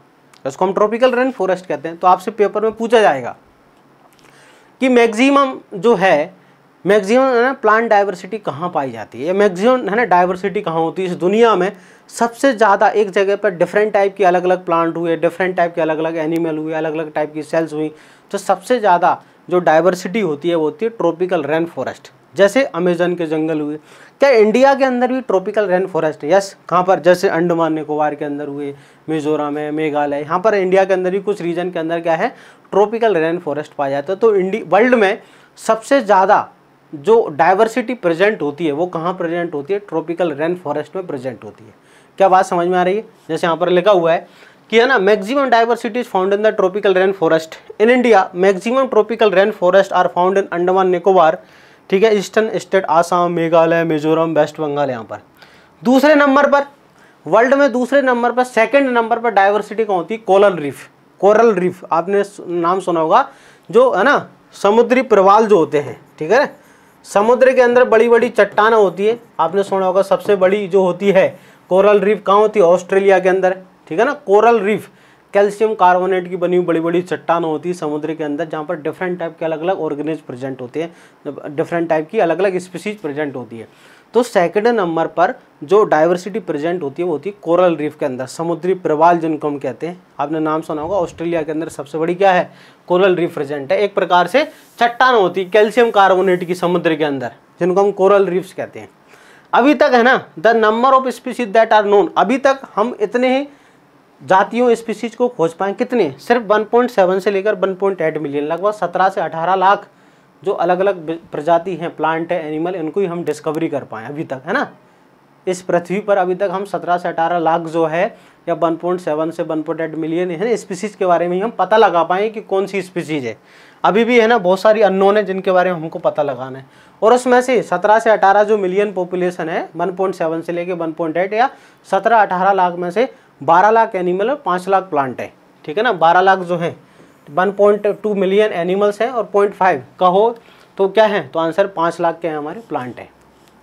जिसको हम ट्रॉपिकल रेन फॉरेस्ट कहते हैं तो आपसे पेपर में पूछा जाएगा कि मैक्सिमम जो है मैक्सिमम है ना प्लांट डाइवर्सिटी कहाँ पाई जाती है या मैक्सिमम है ना डाइवर्सिटी कहाँ होती है इस दुनिया में सबसे ज़्यादा एक जगह पर डिफरेंट टाइप के अलग अलग प्लांट हुए डिफरेंट टाइप के अलग अलग एनिमल हुए अलग अलग टाइप की सेल्स हुई तो सबसे ज़्यादा जो डाइवर्सिटी होती है वो होती है ट्रॉपिकल रेन फॉरेस्ट जैसे अमेजन के जंगल हुए क्या इंडिया के अंदर भी ट्रॉपिकल रेन फॉरेस्ट यस कहाँ पर जैसे अंडमान निकोबार के अंदर हुए मिजोरम है मेघालय यहाँ पर इंडिया के अंदर भी कुछ रीजन के अंदर क्या है ट्रॉपिकल रेन फॉरेस्ट पाया जाता है तो इंडी वर्ल्ड में सबसे ज़्यादा जो डाइवर्सिटी प्रेजेंट होती है वो कहाँ प्रेजेंट होती है ट्रॉपिकल रेन फॉरेस्ट में प्रेजेंट होती है क्या बात समझ में आ रही है जैसे यहाँ पर लिखा हुआ है कि है ना maximum diversity is found in the tropical rain forest in India maximum tropical rain forest are found in Andaman Nicobar ठीक है ईस्टर्न स्टेट आसाम मेघालय मिजोरम वेस्ट बंगाल यहाँ पर दूसरे नंबर पर वर्ल्ड में दूसरे नंबर पर सेकंड नंबर पर डाइवर्सिटी कौन होती है कोरल रीफ कोरल रीफ आपने नाम सुना होगा जो है ना समुद्री प्रवाल जो होते हैं ठीक है समुद्र के अंदर बड़ी बड़ी चट्टान होती है आपने सुना होगा सबसे बड़ी जो होती है कोरल रीफ कहाँ होती है ऑस्ट्रेलिया के अंदर ठीक है ना कोरल रीफ कैल्शियम कार्बोनेट की बनी हुई बड़ी बड़ी चट्टान होती है समुद्र के अंदर जहाँ पर डिफरेंट टाइप के अलग अलग ऑर्गेनिज प्रेजेंट होते हैं डिफरेंट टाइप की अलग अलग स्पीसीज प्रेजेंट होती है तो सेकेंड नंबर पर जो डाइवर्सिटी प्रेजेंट होती है वो होती है कोरल रीफ के अंदर समुद्री प्रवाल जिनको हम कहते हैं आपने नाम सुना होगा ऑस्ट्रेलिया के अंदर सबसे बड़ी क्या है कोरल रीफ प्रेजेंट है एक प्रकार से चट्टान होती है कैल्शियम कार्बोनेट की समुद्र के अंदर जिनको हम कोरल रीफ्स कहते हैं अभी तक है ना the number of species that are known अभी तक हम इतने ही जातियों स्पीसीज को खोज पाए कितने सिर्फ 1.7 से लेकर 1.8 मिलियन लगभग 17 से 18 लाख जो अलग अलग प्रजाति हैं प्लांट है एनिमल इनको ही हम डिस्कवरी कर पाए अभी तक है ना इस पृथ्वी पर अभी तक हम 17 से 18 लाख जो है या 1.7 से 1.8 मिलियन है ना स्पीसीज के बारे में ही हम पता लगा पाए कि कौन सी स्पीसीज है अभी भी है ना बहुत सारी अननोन है जिनके बारे में हमको पता लगाना है और उसमें से 17 से 18 जो मिलियन पॉपुलेशन है 1.7 से लेके 1.8 या 17-18 लाख में से बारह लाख एनिमल और पाँच लाख प्लांट है ठीक है ना बारह लाख जो हैं one point two million animals हैं और पॉइंट फाइव का हो तो क्या है तो आंसर पाँच लाख के हैं हमारे प्लांट हैं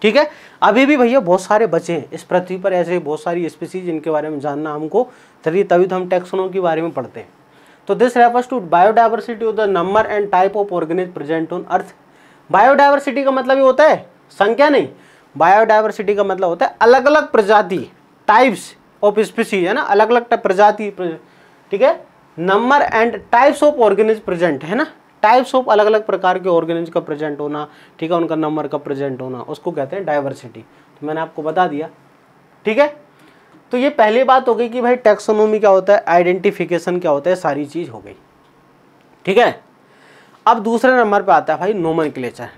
ठीक है अभी भी भैया बहुत सारे बचे हैं इस पृथ्वी पर ऐसे बहुत सारी स्पीसीज जिनके बारे में जानना हमको चलिए तभी तो हम टेक्सनों के बारे में पढ़ते हैं तो this refers to biodiversity of the number and type of organism present on earth biodiversity का मतलब ये होता है संख्या नहीं बायोडाइवर्सिटी का मतलब होता है अलग अलग प्रजाति टाइप्स ऑफ स्पीसीज है ना अलग अलग टाइप प्रजाति ठीक है number and types of organism present है ना टाइप्स ऑफ अलग अलग प्रकार के ऑर्गेनिज का प्रेजेंट होना ठीक है उनका नंबर का प्रेजेंट होना उसको कहते हैं डाइवर्सिटी तो मैंने आपको बता दिया ठीक है तो ये पहली बात हो गई कि भाई टेक्सोनोमी क्या होता है आइडेंटिफिकेशन क्या होता है सारी चीज़ हो गई ठीक है अब दूसरे नंबर पे आता है भाई नोमन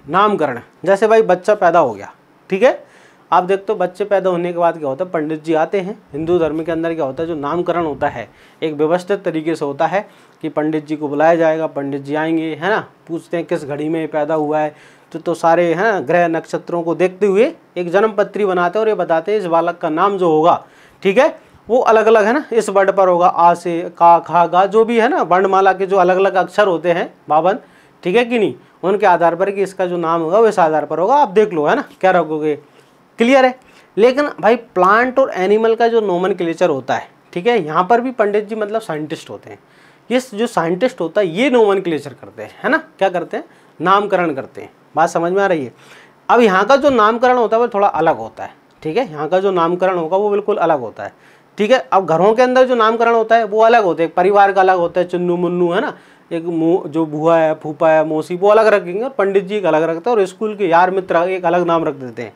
नामकरण जैसे भाई बच्चा पैदा हो गया ठीक है आप देखते हो बच्चे पैदा होने के बाद क्या होता है पंडित जी आते हैं हिंदू धर्म के अंदर क्या होता है जो नामकरण होता है एक व्यवस्थित तरीके से होता है कि पंडित जी को बुलाया जाएगा पंडित जी आएंगे है ना पूछते हैं किस घड़ी में पैदा हुआ है तो तो सारे है ना ग्रह नक्षत्रों को देखते हुए एक जन्म पत्री बनाते हैं और ये बताते हैं इस बालक का नाम जो होगा ठीक है वो अलग अलग है ना इस वर्ड पर होगा आ से का खा गा जो भी है ना वर्णमाला के जो अलग अलग अक्षर होते हैं बावन ठीक है कि नहीं उनके आधार पर कि इसका जो नाम होगा वो इस आधार पर होगा आप देख लो है ना क्या रखोगे क्लियर है लेकिन भाई प्लांट और एनिमल का जो नोमन होता है ठीक है यहाँ पर भी पंडित जी मतलब साइंटिस्ट होते हैं ये जो साइंटिस्ट होता है ये नोमन करते हैं है ना क्या करते हैं नामकरण करते हैं बात समझ में आ रही है अब यहाँ का जो नामकरण होता है वो थोड़ा अलग होता है ठीक है यहाँ का जो नामकरण होगा वो बिल्कुल अलग होता है ठीक है अब घरों के अंदर जो नामकरण होता है वो अलग होते हैं परिवार का अलग होता है चुन्नू मुन्नू है ना एक जो बुआ है फूफा है मौसी वो अलग रखेंगे और पंडित जी एक अलग रखते हैं और स्कूल के यार मित्र एक अलग नाम रख देते हैं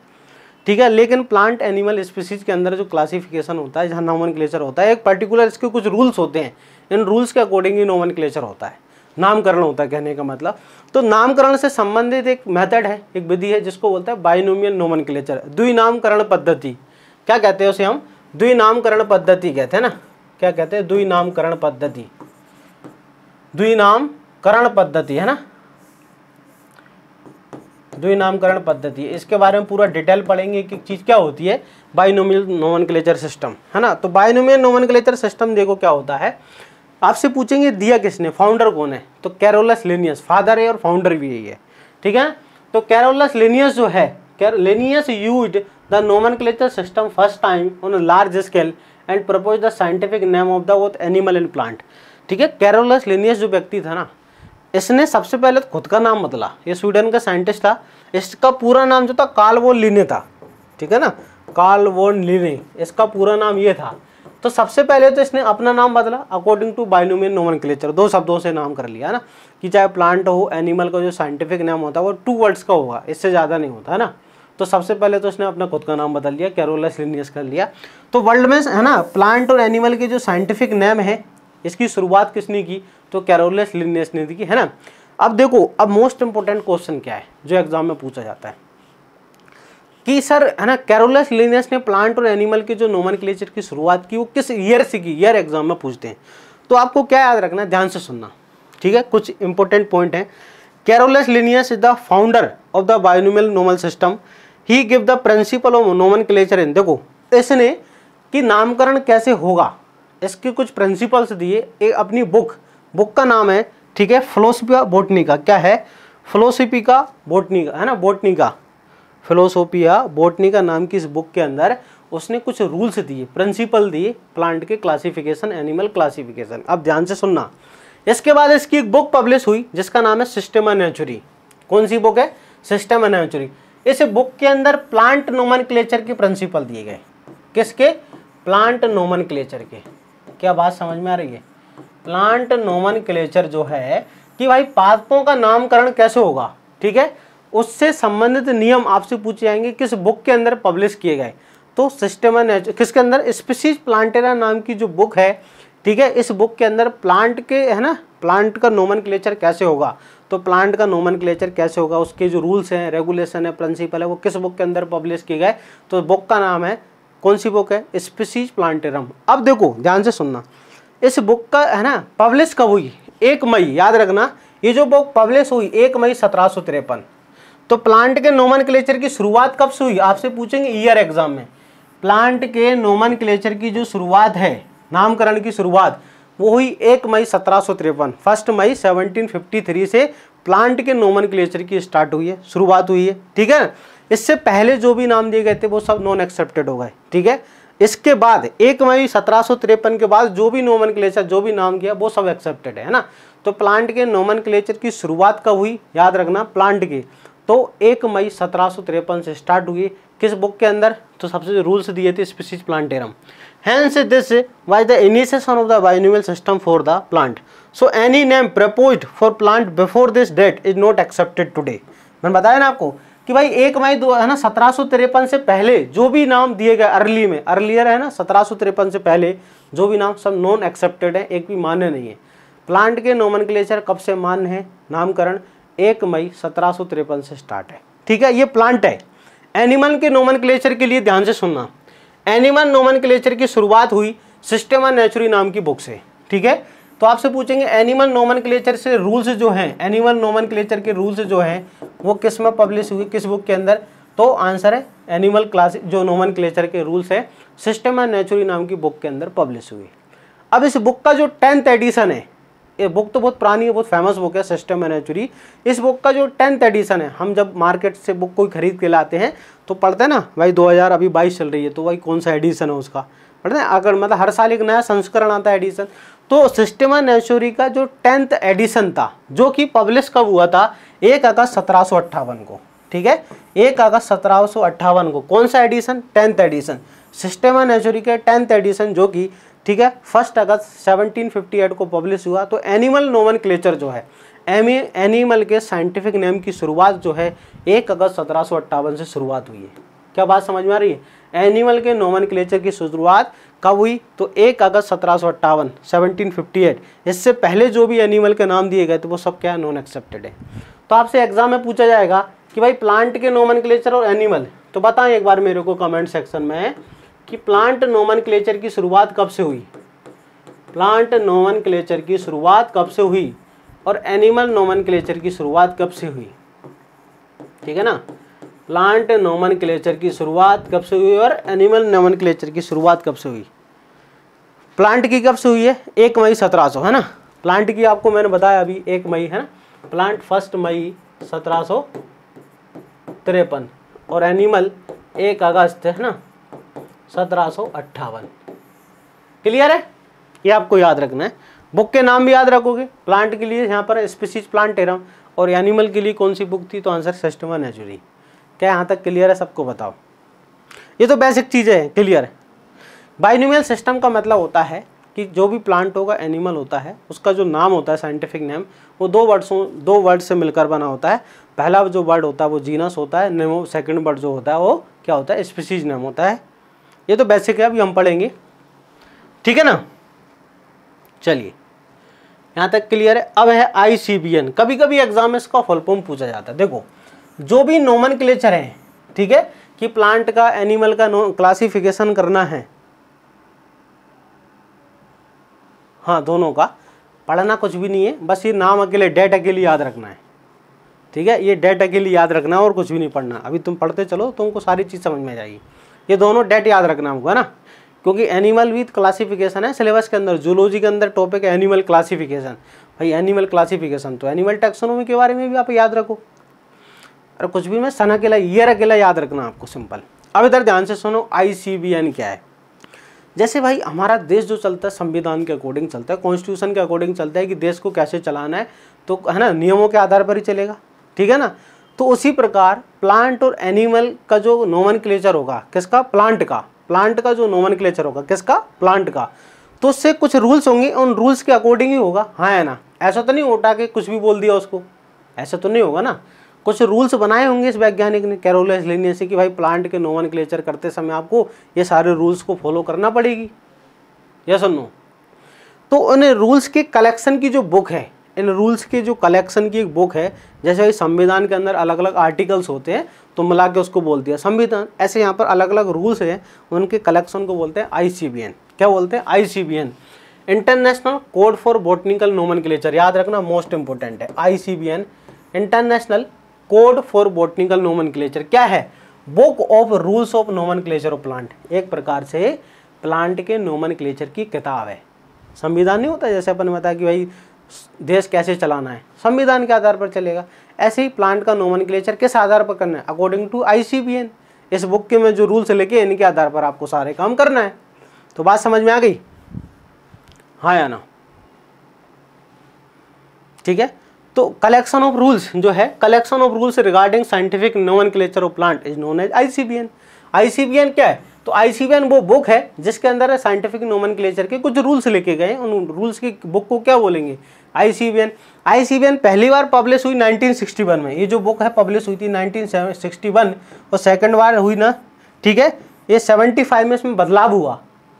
ठीक है लेकिन प्लांट एनिमल स्पीसीज के अंदर जो क्लासिफिकेशन होता है जहाँ नॉमन होता है एक पर्टिकुलर इसके कुछ रूल्स होते हैं इन रूल्स के अकॉर्डिंग ही नॉमन होता है नामकरण होता है कहने का मतलब तो नामकरण से संबंधित एक मेथड है एक विधि है जिसको बोलता है बाइनोमियल नोमन क्लेचर द्विनामकरण पद्धति क्या कहते हैं उसे हम द्विनामकरण पद्धति कहते हैं ना क्या कहते हैं द्विनामकरण पद्धति द्विनामकरण पद्धति है ना द्वि नामकरण पद्धति इसके बारे में पूरा डिटेल पढ़ेंगे कि चीज़ क्या होती है बाइनोमियल नोमनक्लेचर सिस्टम है ना तो बाइनोमियल नोमनक्लेचर सिस्टम देखो क्या होता है आपसे पूछेंगे दिया किसने फाउंडर कौन है तो कैरोलस लेनियस फादर है और फाउंडर भी यही है ठीक है तो कैरोलस लेनियस जो है Linnaeus use the nomenclature system first time on a large scale and propose the scientific name of the both animal and plant ठीक है कैरोलस लेनियस जो व्यक्ति था ना इसने सबसे पहले तो खुद का नाम बदला ये स्वीडन का साइंटिस्ट था इसका पूरा नाम जो था कार्ल वोन लिने था ठीक है ना कार्ल वोन लिने इसका पूरा नाम ये था तो सबसे पहले तो इसने अपना नाम बदला अकॉर्डिंग टू बाइनोमियल नोमन दो शब्दों से नाम कर लिया है ना कि चाहे प्लांट हो एनिमल का जो साइंटिफिक नाम होता है वो टू वर्ड्स का होगा इससे ज़्यादा नहीं होता है ना तो सबसे पहले तो इसने अपना खुद का नाम बदल लिया कैरोलस लिनियस कर लिया तो वर्ल्ड में है ना प्लांट और एनिमल के जो साइंटिफिक नेम है इसकी शुरुआत किसने की तो कैरोलेस लिनियस ने दी है ना अब देखो अब मोस्ट इंपॉर्टेंट क्वेश्चन क्या है जो एग्जाम में पूछा जाता है कि सर है ना कैरोलेस लिनियस ने प्लांट और एनिमल की जो नोमन की शुरुआत की वो किस ईयर से की ईयर एग्जाम में पूछते हैं तो आपको क्या याद रखना ध्यान से सुनना ठीक है कुछ इंपॉर्टेंट पॉइंट है Carolus Linnaeus is the founder of the binomial नोमल system he give the principle of nomenclature in देखो इसने कि नामकरण कैसे होगा इसके कुछ प्रिंसिपल्स दिए एक अपनी बुक बुक का नाम है ठीक है फ्लोसोपिया बोटनिका क्या है बोटनी बोटनिका है ना बोटनिका फिलोसोपिया बोटनिका नाम की इस बुक के अंदर उसने कुछ रूल्स दिए प्रिंसिपल दिए प्लांट के क्लासिफिकेशन एनिमल क्लासिफिकेशन अब ध्यान से सुनना इसके बाद इसकी एक बुक पब्लिश हुई जिसका नाम है सिस्टम नेचुरी कौन सी बुक है सिस्टम नेचुरी इस बुक के अंदर प्लांट नोमन के प्रिंसिपल दिए गए किसके प्लांट नोमन के क्या बात समझ में आ रही है प्लांट नोमन जो है कि भाई पादपों का नामकरण कैसे होगा ठीक है उससे संबंधित नियम आपसे पूछे जाएंगे किस बुक के अंदर पब्लिश किए गए तो सिस्टम है किसके अंदर स्पीसीज प्लांटेरा नाम की जो बुक है ठीक है इस बुक के अंदर प्लांट के है ना प्लांट का नोमन कैसे होगा तो प्लांट का नोमन कैसे होगा उसके जो रूल्स हैं रेगुलेशन है प्रिंसिपल है वो किस बुक के अंदर पब्लिश किए गए तो बुक का नाम है कौन सी बुक है स्पीसीज प्लांटेरम अब देखो ध्यान से सुनना इस बुक का है ना पब्लिश कब हुई एक मई याद रखना ये जो बुक पब्लिश हुई एक मई सत्रह तो प्लांट के नोमन की शुरुआत कब से हुई आपसे पूछेंगे ईयर एग्जाम में प्लांट के नोमन की जो शुरुआत है नामकरण की शुरुआत वो हुई एक मई सत्रह फर्स्ट मई 1753 से प्लांट के नोमन की स्टार्ट हुई है शुरुआत हुई है ठीक है इससे पहले जो भी नाम दिए गए थे वो सब नॉन एक्सेप्टेड हो गए ठीक है इसके बाद एक मई सत्रह के बाद जो भी नोमन जो भी नाम किया वो सब एक्सेप्टेड है ना तो प्लांट के नोमन की शुरुआत कब हुई याद रखना प्लांट की तो एक मई सत्रह से स्टार्ट हुई किस बुक के अंदर तो सबसे रूल्स दिए थे Species Plantarum hence this was the initiation of the binomial system for the plant so any name proposed for plant before this date is not accepted today मैंने बताया ना आपको कि भाई एक मई दो है ना सत्रह से पहले जो भी नाम दिए गए अर्ली में अर्लियर है ना सत्रह से पहले जो भी नाम सब नॉन एक्सेप्टेड है एक भी मान्य नहीं है प्लांट के नोमन कब से मान्य है नामकरण एक मई सत्रह से स्टार्ट है ठीक है ये प्लांट है एनिमल के नोमन के लिए ध्यान से सुनना एनिमल नोमन की शुरुआत हुई सिस्टेमा नेचुरी नाम की बुक से ठीक है तो आपसे पूछेंगे एनिमल नोमन क्लेचर से रूल्स जो हैं एनिमल नोमन क्लेचर के रूल्स जो हैं वो किस में पब्लिश हुए किस बुक के अंदर तो आंसर है एनिमल क्लास जो नोमन क्लेचर के रूल्स है सिस्टम एंड नेचुरी नाम की बुक के अंदर पब्लिश हुई अब इस बुक का जो टेंथ एडिशन है ये बुक तो बहुत पुरानी है बहुत फेमस बुक है सिस्टम एंड नेचुरी इस बुक का जो टेंथ एडिशन है हम जब मार्केट से बुक कोई खरीद के लाते हैं तो पढ़ते हैं ना भाई 2000 अभी बाईस चल रही है तो भाई कौन सा एडिशन है उसका पढ़ते हैं अगर मतलब हर साल एक नया संस्करण आता है एडिशन तो सिस्टमा नेचुरी का जो टेंथ एडिशन था जो कि पब्लिश कब हुआ था एक अगस्त सत्रह को ठीक है एक अगस्त सत्रह को कौन सा edition tenth edition Systema Naturae के टेंथ एडिशन जो कि ठीक है फर्स्ट अगस्त 1758 को पब्लिश हुआ तो एनिमल क्लेचर जो है एमी एनिमल के साइंटिफिक नेम की शुरुआत जो है एक अगस्त सत्रह से शुरुआत हुई है क्या बात समझ में आ रही है एनिमल के नोमन की शुरुआत कब हुई तो एक अगस्त सत्रह सौ अट्ठावन सेवनटीन फिफ्टी एट इससे पहले जो भी एनिमल के नाम दिए गए थे तो वो सब क्या है नॉन एक्सेप्टेड है तो आपसे एग्जाम में पूछा जाएगा कि भाई प्लांट के नोमन और एनिमल तो बताएं एक बार मेरे को कमेंट सेक्शन में कि प्लांट नोमन की शुरुआत कब से हुई प्लांट नोमन की शुरुआत कब से हुई और एनिमल नोमन की शुरुआत कब से हुई ठीक है ना प्लांट नोमन की शुरुआत कब से हुई और एनिमल नोमन की शुरुआत कब से हुई प्लांट की कब से हुई है एक मई सत्रह है ना प्लांट की आपको मैंने बताया अभी एक मई है ना प्लांट फर्स्ट मई सत्रह तिरपन और एनिमल एक अगस्त है ना सत्रह क्लियर है ये आपको याद रखना है बुक के नाम भी याद रखोगे प्लांट के लिए यहाँ पर स्पीसीज है और एनिमल के लिए कौन सी बुक थी तो आंसर है नेचुरी क्या यहाँ तक क्लियर है सबको बताओ ये तो बेसिक चीज़ें हैं क्लियर है बाइनोमियल सिस्टम का मतलब होता है कि जो भी प्लांट होगा एनिमल होता है उसका जो नाम होता है साइंटिफिक नेम वो दो वर्ड्सों दो वर्ड से मिलकर बना होता है पहला जो वर्ड होता है वो जीनस होता है नेमो सेकंड वर्ड जो होता है वो क्या होता है स्पीसीज नेम होता है ये तो बेसिक है अभी हम पढ़ेंगे ठीक है ना चलिए यहाँ तक क्लियर है अब है आई कभी कभी एग्जाम में इसका फुल पूछा जाता है देखो जो भी नोमन है ठीक है कि प्लांट का एनिमल का क्लासिफिकेशन करना है हाँ दोनों का पढ़ना कुछ भी नहीं है बस ये नाम अकेले डेट अकेले याद रखना है ठीक है ये डेट अकेले याद रखना है और कुछ भी नहीं पढ़ना अभी तुम पढ़ते चलो तुमको सारी चीज़ समझ में आ जाएगी ये दोनों डेट याद रखना हमको है ना क्योंकि एनिमल विथ क्लासिफिकेशन है सिलेबस के अंदर जूलॉजी के अंदर टॉपिक है एनिमल क्लासिफिकेशन भाई एनिमल क्लासिफिकेशन तो एनिमल टेक्सोनोमी के बारे में भी आप याद रखो अरे कुछ भी मैं सन अकेला ईयर अकेला याद रखना आपको सिंपल अब इधर ध्यान से सुनो आई क्या है जैसे भाई हमारा देश जो चलता है संविधान के अकॉर्डिंग चलता है कॉन्स्टिट्यूशन के अकॉर्डिंग चलता है कि देश को कैसे चलाना है तो है ना नियमों के आधार पर ही चलेगा ठीक है ना तो उसी प्रकार प्लांट और एनिमल का जो नोमन होगा किसका प्लांट का प्लांट का जो नोमन होगा किसका प्लांट का तो उससे कुछ रूल्स होंगे उन रूल्स के अकॉर्डिंग ही होगा हाँ है ना ऐसा तो नहीं उठा के कुछ भी बोल दिया उसको ऐसा तो नहीं होगा ना कुछ रूल्स बनाए होंगे इस वैज्ञानिक ने लेने से कि भाई प्लांट के नोवन क्लेचर करते समय आपको ये सारे रूल्स को फॉलो करना पड़ेगी या सुनो तो इन रूल्स के कलेक्शन की जो बुक है इन रूल्स के जो कलेक्शन की एक बुक है जैसे भाई संविधान के अंदर अलग अलग आर्टिकल्स होते हैं तो मिला के उसको बोल दिया संविधान ऐसे यहाँ पर अलग अलग रूल्स हैं उनके कलेक्शन को बोलते हैं आई क्या बोलते हैं I international code for botanical नोमन याद रखना मोस्ट इंपॉर्टेंट है I international code for botanical नोमन क्या है बुक ऑफ रूल्स ऑफ नोमन ऑफ प्लांट एक प्रकार से प्लांट के नोमन की किताब है संविधान नहीं होता जैसे अपन बताया कि भाई देश कैसे चलाना है संविधान के आधार पर चलेगा ऐसे ही प्लांट का नोमन किस आधार पर करना है अकॉर्डिंग टू आई इस बुक के में जो रूल्स लेके इनके आधार पर आपको सारे काम करना है तो बात समझ में आ गई हाँ या ना ठीक है तो कलेक्शन ऑफ रूल्स जो है collection of rules regarding scientific nomenclature of plant is known as I ICBN क्या है तो आईसीबीएन वो बुक है जिसके अंदर साइंटिफिक नोमन के कुछ रूल्स लेके गए उन रूल्स की बुक को क्या बोलेंगे आईसीबीएन आईसीबीएन पहली बार पब्लिश हुई 1961 में ये जो बुक है पब्लिश हुई थी 1961 और सेकंड बार हुई ना ठीक है ये 75 में इसमें बदलाव हुआ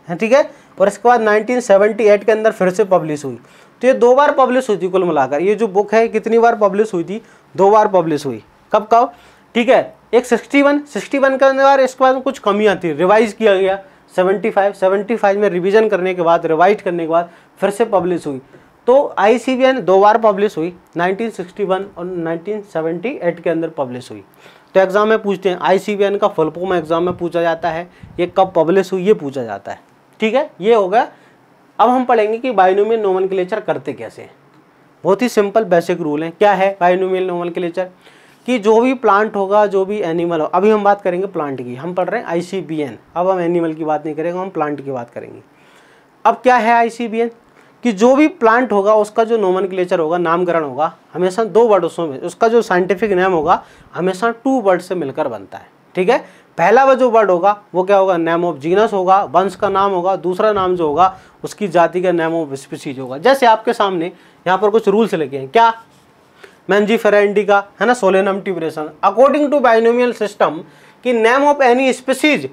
है ठीक है और इसके बाद 1978 के अंदर फिर से पब्लिश हुई तो ये दो बार पब्लिश हुई थी कुल मिलाकर ये जो बुक है कितनी बार पब्लिश हुई थी दो बार पब्लिश हुई कब कब ठीक है एक सिक्सटी वन सिक्सटी वन के अंदर इसके बाद कुछ कमियाँ थी रिवाइज किया गया सेवेंटी फाइव सेवेंटी फाइव में रिविजन करने के बाद रिवाइज करने के बाद फिर से पब्लिश हुई तो आई सी दो बार पब्लिश हुई नाइनटीन और नाइनटीन के अंदर पब्लिश हुई तो एग्ज़ाम में पूछते हैं आई सी का फुल एग्ज़ाम में पूछा जाता है ये कब पब्लिश हुई ये पूछा जाता है ठीक है ये होगा गया अब हम पढ़ेंगे कि बायोनोमियल नोमन क्लेचर करते कैसे हैं बहुत ही सिंपल बेसिक रूल है क्या है बायोनोमियल नोमन क्लेचर कि जो भी प्लांट होगा जो भी एनिमल हो अभी हम बात करेंगे प्लांट की हम पढ़ रहे हैं आई अब हम एनिमल की बात नहीं करेंगे हम प्लांट की बात करेंगे अब क्या है आई कि जो भी प्लांट होगा उसका जो नोमन क्लेचर होगा नामकरण होगा हमेशा दो वर्डों में उसका जो साइंटिफिक नेम होगा हमेशा टू वर्ड से मिलकर बनता है ठीक है पहला वह जो वर्ड होगा वो क्या होगा नेम ऑफ जीनस होगा वंश का नाम होगा दूसरा नाम जो होगा उसकी जाति का नेम ऑफ स्पीसीज होगा जैसे आपके सामने यहाँ पर कुछ रूल्स लिखे हैं क्या मैनजी का है ना Solanum tuberosum according to binomial system कि नेम ऑफ एनी स्पीसीज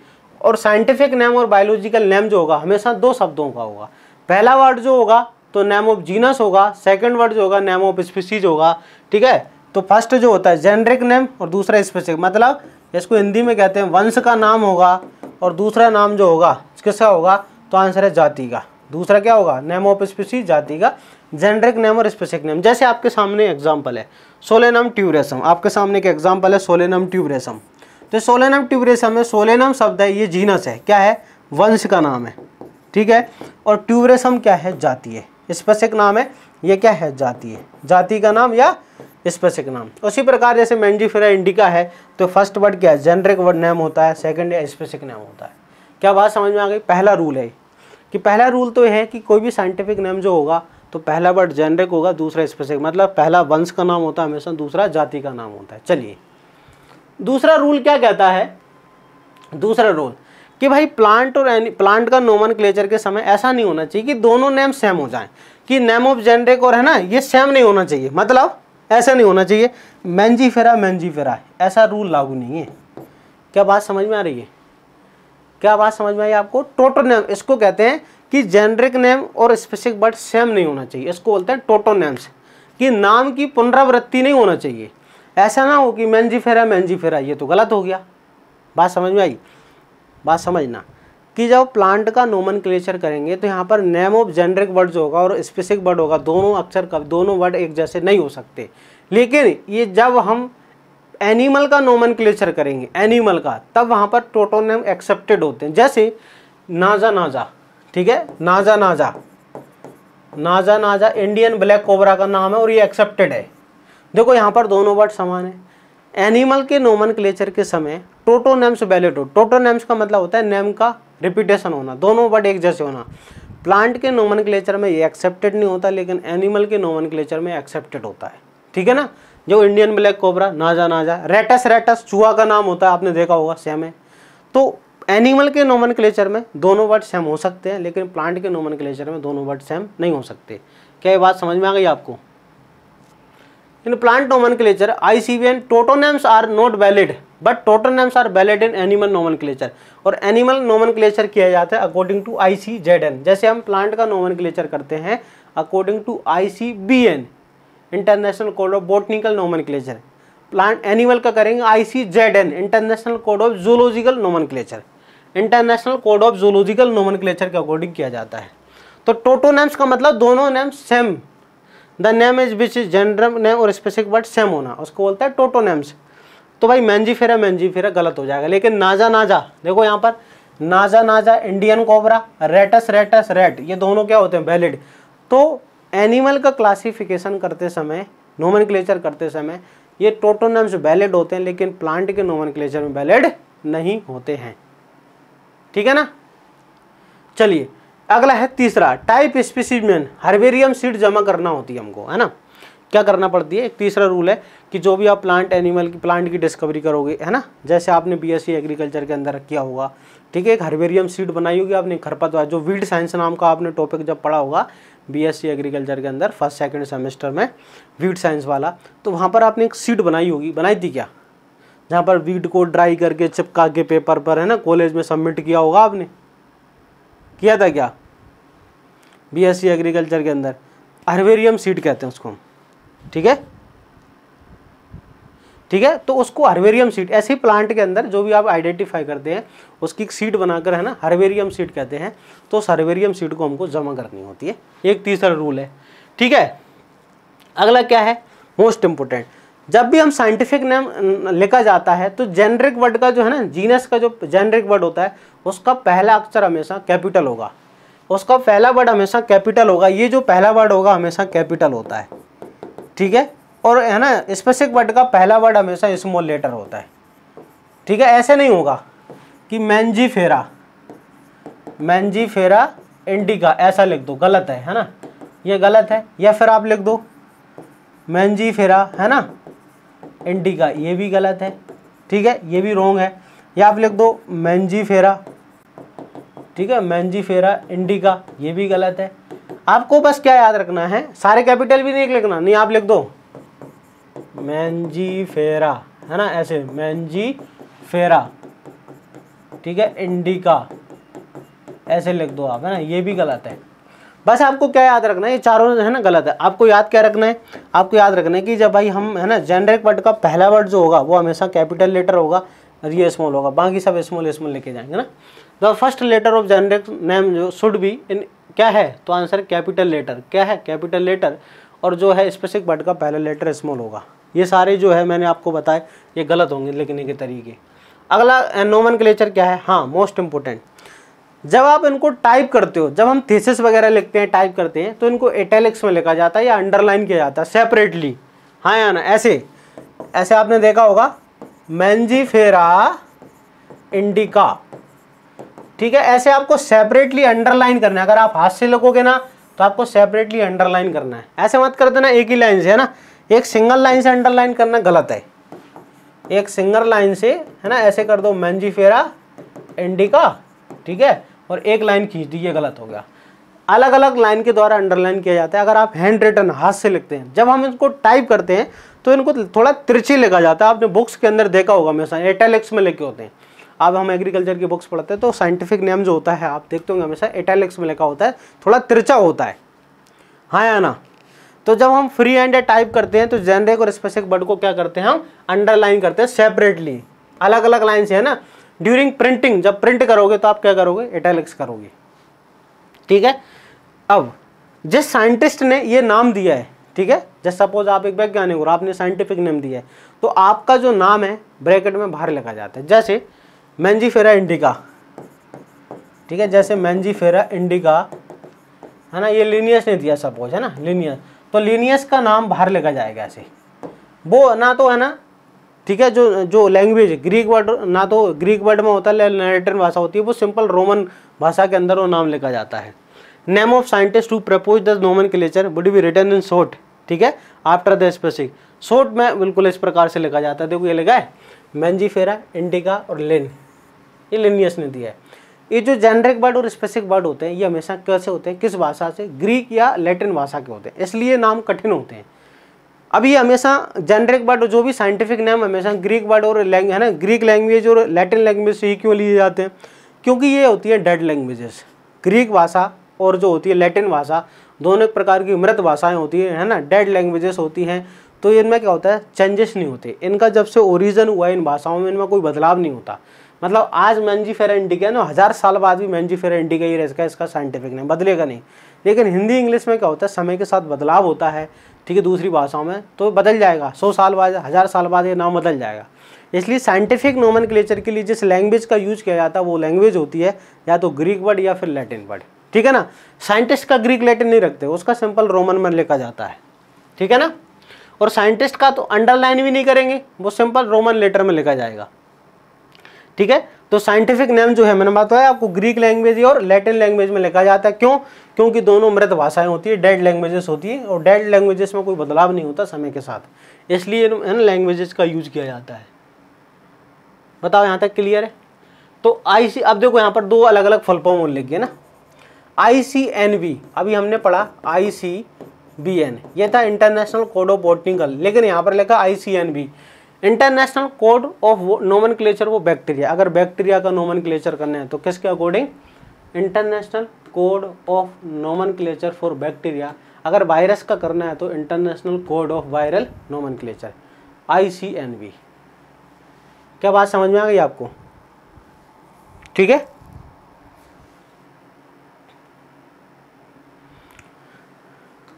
और साइंटिफिक नेम और बायोलॉजिकल नेम जो होगा हमेशा दो शब्दों का होगा पहला वर्ड जो होगा तो नेम ऑफ जीनस होगा सेकेंड वर्ड जो होगा नेम ऑफ स्पीसीज होगा ठीक है तो फर्स्ट जो होता है जेनरिक नेम और दूसरा स्पेसिफिक मतलब इसको हिंदी में कहते हैं वंश का नाम होगा और दूसरा नाम जो होगा किसका होगा तो आंसर है जाति का दूसरा क्या होगा नेम ऑफ स्पीसी जाति का जेनरिक नेम और स्पेसिफिक नेम जैसे आपके सामने एग्जाम्पल है सोलेनम ट्यूबरेसम आपके सामने एक एग्जाम्पल है सोलेनम ट्यूबरेसम तो सोलेनम ट्यूबरेसम में सोलेनम शब्द है ये जीनस है क्या है वंश का नाम है ठीक है और ट्यूबरेसम क्या है जाति है स्पेसिफिक नाम है ये क्या है जाति है जाति का नाम या स्पेसिफिक नाम उसी प्रकार जैसे मैंजीफेरा इंडिका है तो फर्स्ट वर्ड क्या है जेनरिक वर्ड नेम होता है सेकंड या स्पेसिफिक नेम होता है क्या बात समझ में आ गई पहला रूल है कि पहला रूल तो यह है कि कोई भी साइंटिफिक नेम जो होगा तो पहला वर्ड जेनरिक होगा दूसरा स्पेसिफिक मतलब पहला वंश का नाम होता है हमेशा दूसरा जाति का नाम होता है चलिए दूसरा रूल क्या कहता है दूसरा रूल कि भाई प्लांट और एनी प्लांट का नोमन के समय ऐसा नहीं होना चाहिए कि दोनों नेम सेम हो जाएं कि नेम ऑफ जेनरिक और है ना ये सेम नहीं होना चाहिए मतलब ऐसा नहीं होना चाहिए मैंजी फेरा मैंजी फेरा ऐसा रूल लागू नहीं है क्या बात समझ में आ रही है क्या बात समझ में आई आपको टोटो नेम इसको कहते हैं कि जेनरिक नेम और स्पेसिफिक वर्ड सेम नहीं होना चाहिए इसको बोलते हैं टोटो नेम्स कि नाम की पुनरावृत्ति नहीं होना चाहिए ऐसा ना हो कि मैंजी फेरा मैंजी फेरा ये तो गलत हो गया बात समझ में आई बात समझना कि जब प्लांट का नोमन क्लेचर करेंगे तो यहाँ पर नेम ऑफ जेनरिक वर्ड जो होगा और स्पेसिफिक वर्ड होगा दोनों अक्षर कब दोनों वर्ड एक जैसे नहीं हो सकते लेकिन ये जब हम एनिमल का नोमन क्लेचर करेंगे एनिमल का तब वहाँ पर टोटोनेम एक्सेप्टेड होते हैं जैसे नाजा नाजा ठीक है नाजा नाजा नाजा नाजा इंडियन ब्लैक कोबरा का नाम है और ये एक्सेप्टेड है देखो यहाँ पर दोनों वर्ड समान है एनिमल के नोमन क्लेचर के समय टोटोनेम्स वैलिड हो टोटोनेम्स का मतलब होता है नेम का रिपीटेशन होना दोनों वर्ड एक जैसे होना प्लांट के नोमन में ये एक्सेप्टेड नहीं होता लेकिन एनिमल के नोमन में एक्सेप्टेड होता है ठीक है ना जो इंडियन ब्लैक कोबरा नाजा नाजा रेटस रेटस चूहा का नाम होता है आपने देखा होगा सेम है तो एनिमल के नोमन में दोनों वर्ड सेम हो सकते हैं लेकिन प्लांट के नोमन में दोनों वर्ड सेम नहीं हो सकते क्या ये बात समझ में आ गई आपको in plant nomenclature I C names are not valid but tauto names are valid in animal nomenclature और एनिमल नोमन क्लेचर किया जाता है according to I C Z N जैसे हम प्लांट का नोमन क्लेचर करते हैं according to I C B N international code of botanical nomenclature plant animal का करेंगे I C Z N international code of zoological नोमन clutcher international code of zoological nomenclature के according किया जाता है तो tauto names का मतलब दोनों names same the name is which is general name और स्पेसिफिक वर्ड सेम होना उसको बोलता है टोटो नेम्स तो भाई मैंजी फेरा मैंजी फेरा गलत हो जाएगा लेकिन नाजा नाजा देखो यहाँ पर Naja naja Indian cobra Rattus rattus rat ये दोनों क्या होते हैं वैलिड तो एनिमल का क्लासिफिकेशन करते समय नोमन करते समय ये टोटो नेम्स वैलिड होते हैं लेकिन प्लांट के नोमन में वैलिड नहीं होते हैं ठीक है ना चलिए अगला है तीसरा टाइप स्पेसिमेन हर्बेरियम सीड जमा करना होती है हमको है ना क्या करना पड़ती है एक तीसरा रूल है कि जो भी आप प्लांट एनिमल की प्लांट की डिस्कवरी करोगे है ना जैसे आपने बीएससी एग्रीकल्चर के अंदर किया होगा ठीक है एक हर्बेरियम सीड बनाई होगी आपने खरपतवार जो वीड साइंस नाम का आपने टॉपिक जब पढ़ा होगा बीएससी एग्रीकल्चर के अंदर फर्स्ट सेकेंड सेमेस्टर में वीड साइंस वाला तो वहाँ पर आपने एक सीड बनाई होगी बनाई थी क्या जहाँ पर वीड को ड्राई करके चिपका के पेपर पर है ना कॉलेज में सबमिट किया होगा आपने किया था क्या बीएससी एग्रीकल्चर के अंदर हरवेरियम सीड कहते हैं उसको हम ठीक है ठीक है तो उसको हरवेरियम सीड ऐसे प्लांट के अंदर जो भी आप आइडेंटिफाई करते हैं उसकी सीड बनाकर है ना हरवेरियम सीड कहते हैं तो उस हरवेरियम सीड को हमको जमा करनी होती है एक तीसरा रूल है ठीक है अगला क्या है मोस्ट इम्पोर्टेंट जब भी हम साइंटिफिक नेम लिखा जाता है तो जेनरिक वर्ड का जो है ना जीनस का जो जेनरिक वर्ड होता है उसका पहला अक्षर हमेशा कैपिटल होगा उसका पहला वर्ड हमेशा कैपिटल होगा ये जो पहला वर्ड होगा हमेशा कैपिटल होता है ठीक है और है ना स्पेसिफिक वर्ड का पहला वर्ड हमेशा स्मॉल लेटर होता है ठीक है ऐसे नहीं होगा कि मैंजी फेरा मैंजी फेरा इंडिका ऐसा लिख दो गलत है है ना ये गलत है या फिर आप लिख दो मैंजी फेरा है ना इंडिका ये भी गलत है ठीक है ये भी रॉन्ग है या आप लिख दो मैंजी फेरा ठीक है फेरा इंडिका ये भी गलत है आपको बस क्या याद रखना है सारे कैपिटल भी नहीं लिखना नहीं आप लिख दो फेरा है ना ऐसे फेरा ठीक है इंडिका ऐसे लिख दो आप है ना ये भी गलत है बस आपको क्या याद रखना है ये चारों है ना गलत है आपको याद क्या रखना है आपको याद रखना है कि जब भाई हम है ना जेनरिक वर्ड का पहला वर्ड जो होगा वो हमेशा कैपिटल लेटर होगा और ये स्मॉल होगा बाकी सब स्मॉल स्मॉल लेके जाएंगे ना the first letter of generic name जो शुड बी इन क्या है तो आंसर कैपिटल लेटर क्या है कैपिटल लेटर और जो है स्पेसिफिक वर्ड का पहला लेटर स्मॉल होगा ये सारे जो है मैंने आपको बताए ये गलत होंगे लिखने के तरीके अगला नोमन uh, क्लेचर क्या है हाँ मोस्ट इम्पोर्टेंट जब आप इनको टाइप करते हो जब हम थीसिस वगैरह लिखते हैं टाइप करते हैं तो इनको एटेलिक्स में लिखा जाता है या अंडरलाइन किया जाता है सेपरेटली हाँ या ना ऐसे ऐसे आपने देखा होगा मैंजीफेरा इंडिका ठीक है ऐसे आपको सेपरेटली अंडरलाइन करना है अगर आप हाथ से लगोगे ना तो आपको सेपरेटली अंडरलाइन करना है ऐसे मत कर देना एक ही लाइन से है ना एक सिंगल लाइन से अंडरलाइन करना गलत है एक सिंगल लाइन से है ना ऐसे कर दो मैंजीफेरा इंडिका ठीक है और एक लाइन खींच दी ये गलत हो गया अलग अलग लाइन के द्वारा अंडरलाइन किया जाता है अगर आप हैंड रिटन हाथ से लिखते हैं जब हम इसको टाइप करते हैं तो इनको थोड़ा तिरछी लिखा जाता है आपने बुक्स के अंदर देखा होगा हमेशा एटेलिक्स में लिखे होते हैं अब हम एग्रीकल्चर की बुक्स पढ़ते हैं तो साइंटिफिक नेम जो होता है आप देखते होंगे हमेशा एटेलिक्स में लिखा होता है थोड़ा तिरछा होता है हाँ या ना तो जब हम फ्री हैंड टाइप करते हैं तो जेनरिक और स्पेसिफिक वर्ड को क्या करते हैं हम अंडरलाइन करते हैं सेपरेटली अलग अलग लाइन से है ना ड्यूरिंग प्रिंटिंग जब प्रिंट करोगे तो आप क्या करोगे एटेलिक्स करोगे ठीक है अब जिस साइंटिस्ट ने ये नाम दिया है ठीक है जैसे सपोज आप एक वैज्ञानिक और आपने साइंटिफिक नेम दिया है तो आपका जो नाम है ब्रैकेट में बाहर लिखा जाता है जैसे मैंजीफेरा इंडिका ठीक है जैसे मैंजीफेरा इंडिका है ना ये लीनियस ने दिया सपोज है ना लीनियस तो लीनियस का नाम बाहर लिखा जाएगा ऐसे वो ना तो है ना ठीक है जो जो लैंग्वेज ग्रीक वर्ड ना तो ग्रीक वर्ड में होता है लेटिन भाषा होती है वो सिंपल रोमन भाषा के अंदर वो नाम लिखा जाता है name of scientist who propose the nomenclature would be written in short ठीक है आफ्टर द स्पेसिक शोट में बिल्कुल इस प्रकार से लिखा जाता है देखो ये लिखा है मैंजीफेरा इंडिका और लिन ये लिनियस ने दिया है ये जो जेनरिक वर्ड और स्पेसिफिक वर्ड होते हैं ये हमेशा कैसे होते हैं किस भाषा से ग्रीक या लैटिन भाषा के होते हैं इसलिए नाम कठिन होते हैं अभी हमेशा जेनरिक वर्ड जो भी साइंटिफिक नेम हमेशा ग्रीक वर्ड और लैंग है ना ग्रीक लैंग्वेज और लैटिन लैंग्वेज से ही क्यों लिए जाते हैं क्योंकि ये होती है डेड लैंग्वेजेस ग्रीक भाषा और जो होती है लैटिन भाषा दोनों एक प्रकार की मृत भाषाएं होती हैं है ना डेड लैंग्वेजेस होती हैं तो इनमें क्या होता है चेंजेस नहीं होते इनका जब से ओरिजन हुआ इन भाषाओं में इनमें कोई बदलाव नहीं होता मतलब आज मैंजी फेरा इंडिका ना हज़ार साल बाद भी मैंजी फेरा इंडिका ही रहेगा इसका साइंटिफिक नहीं बदलेगा नहीं लेकिन हिंदी इंग्लिश में क्या होता है समय के साथ बदलाव होता है ठीक है दूसरी भाषाओं में तो बदल जाएगा सौ साल बाद हज़ार साल बाद ये नाम बदल जाएगा इसलिए साइंटिफिक नोमन के लिए जिस लैंग्वेज का यूज किया जाता है वो लैंग्वेज होती है या तो ग्रीक वर्ड या फिर लैटिन वर्ड ठीक है ना साइंटिस्ट का ग्रीक लेटिन नहीं रखते उसका सिंपल रोमन में लिखा जाता है ठीक है ना और साइंटिस्ट का तो अंडरलाइन भी नहीं करेंगे वो सिंपल रोमन लेटर में लिखा जाएगा ठीक है तो साइंटिफिक नेम जो है मैंने बात बताया आपको ग्रीक लैंग्वेज और लैटिन लैंग्वेज में लिखा जाता है क्यों क्योंकि दोनों मृत भाषाएं होती है डेड लैंग्वेजेस होती है और डेड लैंग्वेजेस में कोई बदलाव नहीं होता समय के साथ इसलिए इन लैंग्वेजेस का यूज किया जाता है बताओ यहाँ तक क्लियर है तो आई सी अब देखो यहाँ पर दो अलग अलग फुल फॉर्म उल्लेख है ना आई सी एन बी अभी हमने पढ़ा आई सी बी एन ये था इंटरनेशनल कोड ऑफ बोटनिकल लेकिन यहाँ पर लिखा I C N B international code of nomenclature वो बैक्टीरिया अगर बैक्टीरिया का नोमन क्लेचर करना है तो किसके according international code of nomenclature for bacteria अगर वायरस का करना है तो international code of viral nomenclature I C N B क्या बात समझ में आ गई आपको ठीक है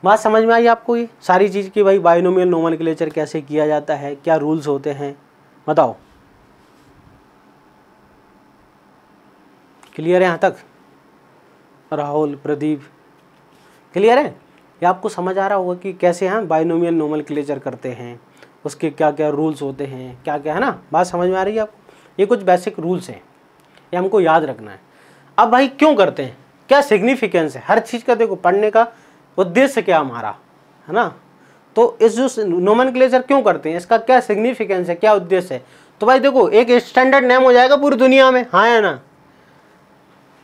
बात समझ में आई आपको ये सारी चीज़ की भाई बायोनोमियल क्लेचर कैसे किया जाता है क्या रूल्स होते हैं बताओ क्लियर है यहाँ तक राहुल प्रदीप क्लियर है ये आपको समझ आ रहा होगा कि कैसे हम बायोनोमियल नोमल क्लेचर करते हैं उसके क्या क्या रूल्स होते हैं क्या क्या है ना बात समझ में आ रही है आपको ये कुछ बेसिक रूल्स हैं ये हमको याद रखना है अब भाई क्यों करते हैं क्या सिग्निफिकेंस है हर चीज़ का देखो पढ़ने का उद्देश्य क्या हमारा है ना तो इस जो नोमन क्यों करते हैं इसका क्या सिग्निफिकेंस है क्या उद्देश्य है तो भाई देखो एक स्टैंडर्ड नेम हो जाएगा पूरी दुनिया में हाँ है ना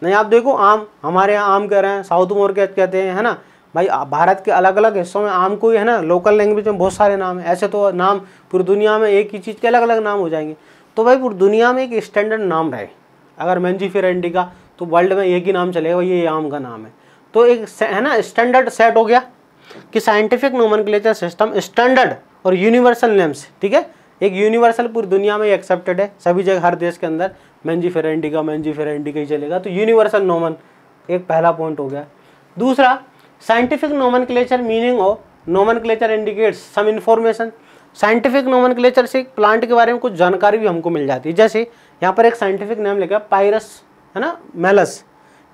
नहीं आप देखो आम हमारे यहाँ आम कह रहे हैं साउथ मोर कहते हैं है ना भाई भारत के अलग अलग हिस्सों में आम को ही है ना लोकल लैंग्वेज में बहुत सारे नाम हैं ऐसे तो नाम पूरी दुनिया में एक ही चीज़ के अलग अलग नाम हो जाएंगे तो भाई पूरी दुनिया में एक स्टैंडर्ड नाम रहे अगर मैं फिर तो वर्ल्ड में एक ही नाम चलेगा ये आम का नाम है तो एक है ना स्टैंडर्ड सेट हो गया कि साइंटिफिक नोमन सिस्टम स्टैंडर्ड और यूनिवर्सल नेम्स ठीक है एक यूनिवर्सल पूरी दुनिया में एक्सेप्टेड है सभी जगह हर देश के अंदर मैंजी का मैंजी का ही चलेगा तो यूनिवर्सल नोमन एक पहला पॉइंट हो गया दूसरा scientific nomenclature meaning of nomenclature indicates some information scientific nomenclature से प्लांट के बारे में कुछ जानकारी भी हमको मिल जाती है जैसे यहाँ पर एक साइंटिफिक नेम लिखा पायरस है ना मेलस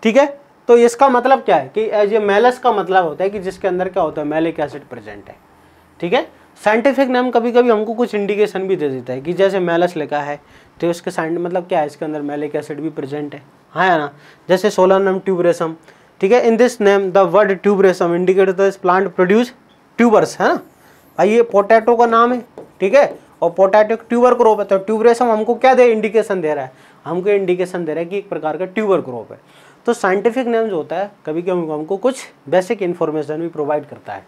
ठीक है तो इसका मतलब क्या है कि एज ए मेलस का मतलब होता है कि जिसके अंदर क्या होता है मेलिक एसिड प्रेजेंट है ठीक है साइंटिफिक नेम कभी कभी हमको कुछ इंडिकेशन भी दे देता है कि जैसे मेलस लिखा है तो इसके साइंट मतलब क्या है इसके अंदर मेलिक एसिड भी प्रेजेंट है हाँ है ना जैसे सोलानम ट्यूबरेसम ठीक है in this name the word tuberosum indicate this plant produce tubers है ना भाई ये पोटैटो का नाम है ठीक है और पोटैटो ट्यूबर क्रोप है तो ट्यूबरेसम हमको क्या दे इंडिकेशन दे रहा है हमको इंडिकेशन दे रहा है कि एक प्रकार का ट्यूबर क्रोप है तो साइंटिफिक नेम जो होता है कभी कभी हमको कुछ बेसिक इन्फॉर्मेशन भी प्रोवाइड करता है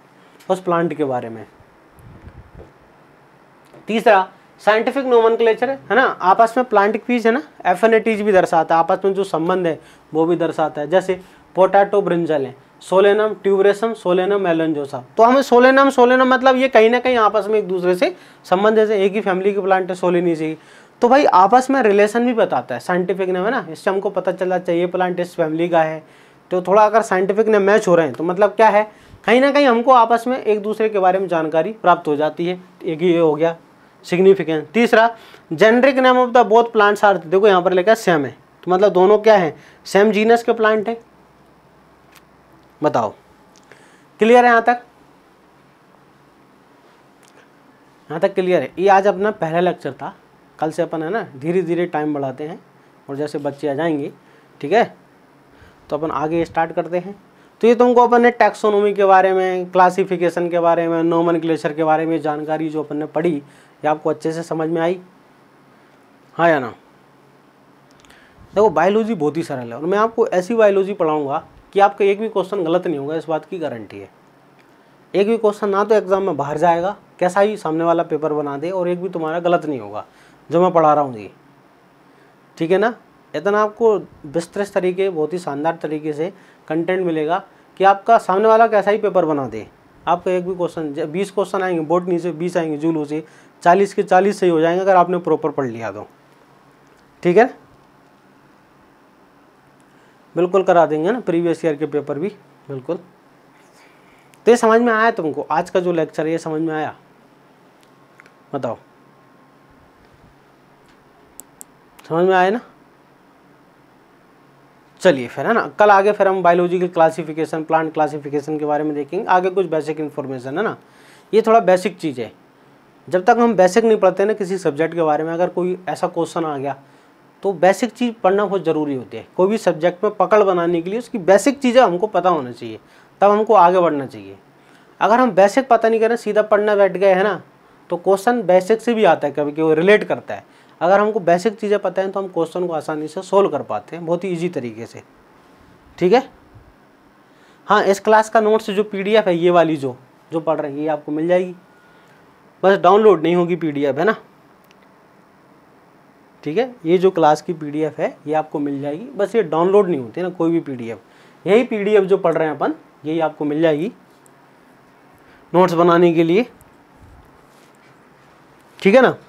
उस प्लांट के बारे में तीसरा साइंटिफिक नोमन है ना आपस में प्लांट क्वीज है ना एफिनिटीज भी दर्शाता है आपस में जो संबंध है वो भी दर्शाता है जैसे पोटैटो ब्रिंजल है सोलेनम ट्यूबरेसम सोलेनम एलोनजोसा तो हमें सोलेनम सोलेनम मतलब ये कहीं ना कहीं आपस में एक दूसरे से संबंध जैसे एक ही फैमिली के प्लांट है सोलेनी से तो भाई आपस में रिलेशन भी बताता है साइंटिफिक नेम है ना इससे हमको पता चला चाहिए प्लांट इस फैमिली का है तो थोड़ा अगर साइंटिफिक नेम मैच हो रहे हैं तो मतलब क्या है कहीं ना कहीं हमको आपस में एक दूसरे के बारे में जानकारी प्राप्त हो जाती है एक ही ये हो गया सिग्निफिकेंस तीसरा generic name of the both plants are देखो यहाँ पर लिखा सेम है तो मतलब दोनों क्या है सेम जीनस के प्लांट है बताओ क्लियर है यहाँ तक यहाँ तक क्लियर है ये आज अपना पहला लेक्चर था कल से अपन है ना धीरे धीरे टाइम बढ़ाते हैं और जैसे बच्चे आ जाएंगे ठीक है तो अपन आगे स्टार्ट करते हैं तो ये तुमको तो अपन ने टैक्सोनोमी के बारे में क्लासिफिकेशन के बारे में नोमन के बारे में जानकारी जो अपन ने पढ़ी ये आपको अच्छे से समझ में आई हाँ या ना देखो बायोलॉजी बहुत ही सरल है और मैं आपको ऐसी बायोलॉजी पढ़ाऊँगा कि आपका एक भी क्वेश्चन गलत नहीं होगा इस बात की गारंटी है एक भी क्वेश्चन ना तो एग्ज़ाम में बाहर जाएगा कैसा ही सामने वाला पेपर बना दे और एक भी तुम्हारा गलत नहीं होगा जो मैं पढ़ा रहा हूँ ये ठीक है ना इतना आपको विस्तृत तरीके बहुत ही शानदार तरीके से कंटेंट मिलेगा कि आपका सामने वाला कैसा ही पेपर बना दे आपका एक भी क्वेश्चन बीस क्वेश्चन आएंगे बोर्ड नीचे बीस आएंगे जूलू से चालीस के चालीस सही हो जाएंगे अगर आपने प्रॉपर पढ़ लिया तो ठीक है बिल्कुल करा देंगे ना प्रीवियस ईयर के पेपर भी बिल्कुल तो ये समझ में आया तुमको आज का जो लेक्चर है ये समझ में आया बताओ समझ में आए ना चलिए फिर है ना कल आगे फिर हम बायोलॉजिकल क्लासिफिकेशन प्लांट क्लासिफिकेशन के बारे में देखेंगे आगे कुछ बेसिक इन्फॉर्मेशन है ना ये थोड़ा बेसिक चीज़ है जब तक हम बेसिक नहीं पढ़ते ना किसी सब्जेक्ट के बारे में अगर कोई ऐसा क्वेश्चन आ गया तो बेसिक चीज़ पढ़ना बहुत ज़रूरी होती है कोई भी सब्जेक्ट में पकड़ बनाने के लिए उसकी बेसिक चीज़ें हमको पता होना चाहिए तब हमको आगे बढ़ना चाहिए अगर हम बेसिक पता नहीं करें सीधा पढ़ना बैठ गए है ना तो क्वेश्चन बेसिक से भी आता है कभी कि वो रिलेट करता है अगर हमको बेसिक चीज़ें पता हैं तो हम क्वेश्चन को आसानी से सोल्व कर पाते हैं बहुत ही ईजी तरीके से ठीक है हाँ इस क्लास का नोट्स जो पी है ये वाली जो जो पढ़ रही है ये आपको मिल जाएगी बस डाउनलोड नहीं होगी पी है ना ठीक है ये जो क्लास की पी है ये आपको मिल जाएगी बस ये डाउनलोड नहीं होती ना कोई भी पी यही पी जो पढ़ रहे हैं अपन यही आपको मिल जाएगी नोट्स बनाने के लिए ठीक है ना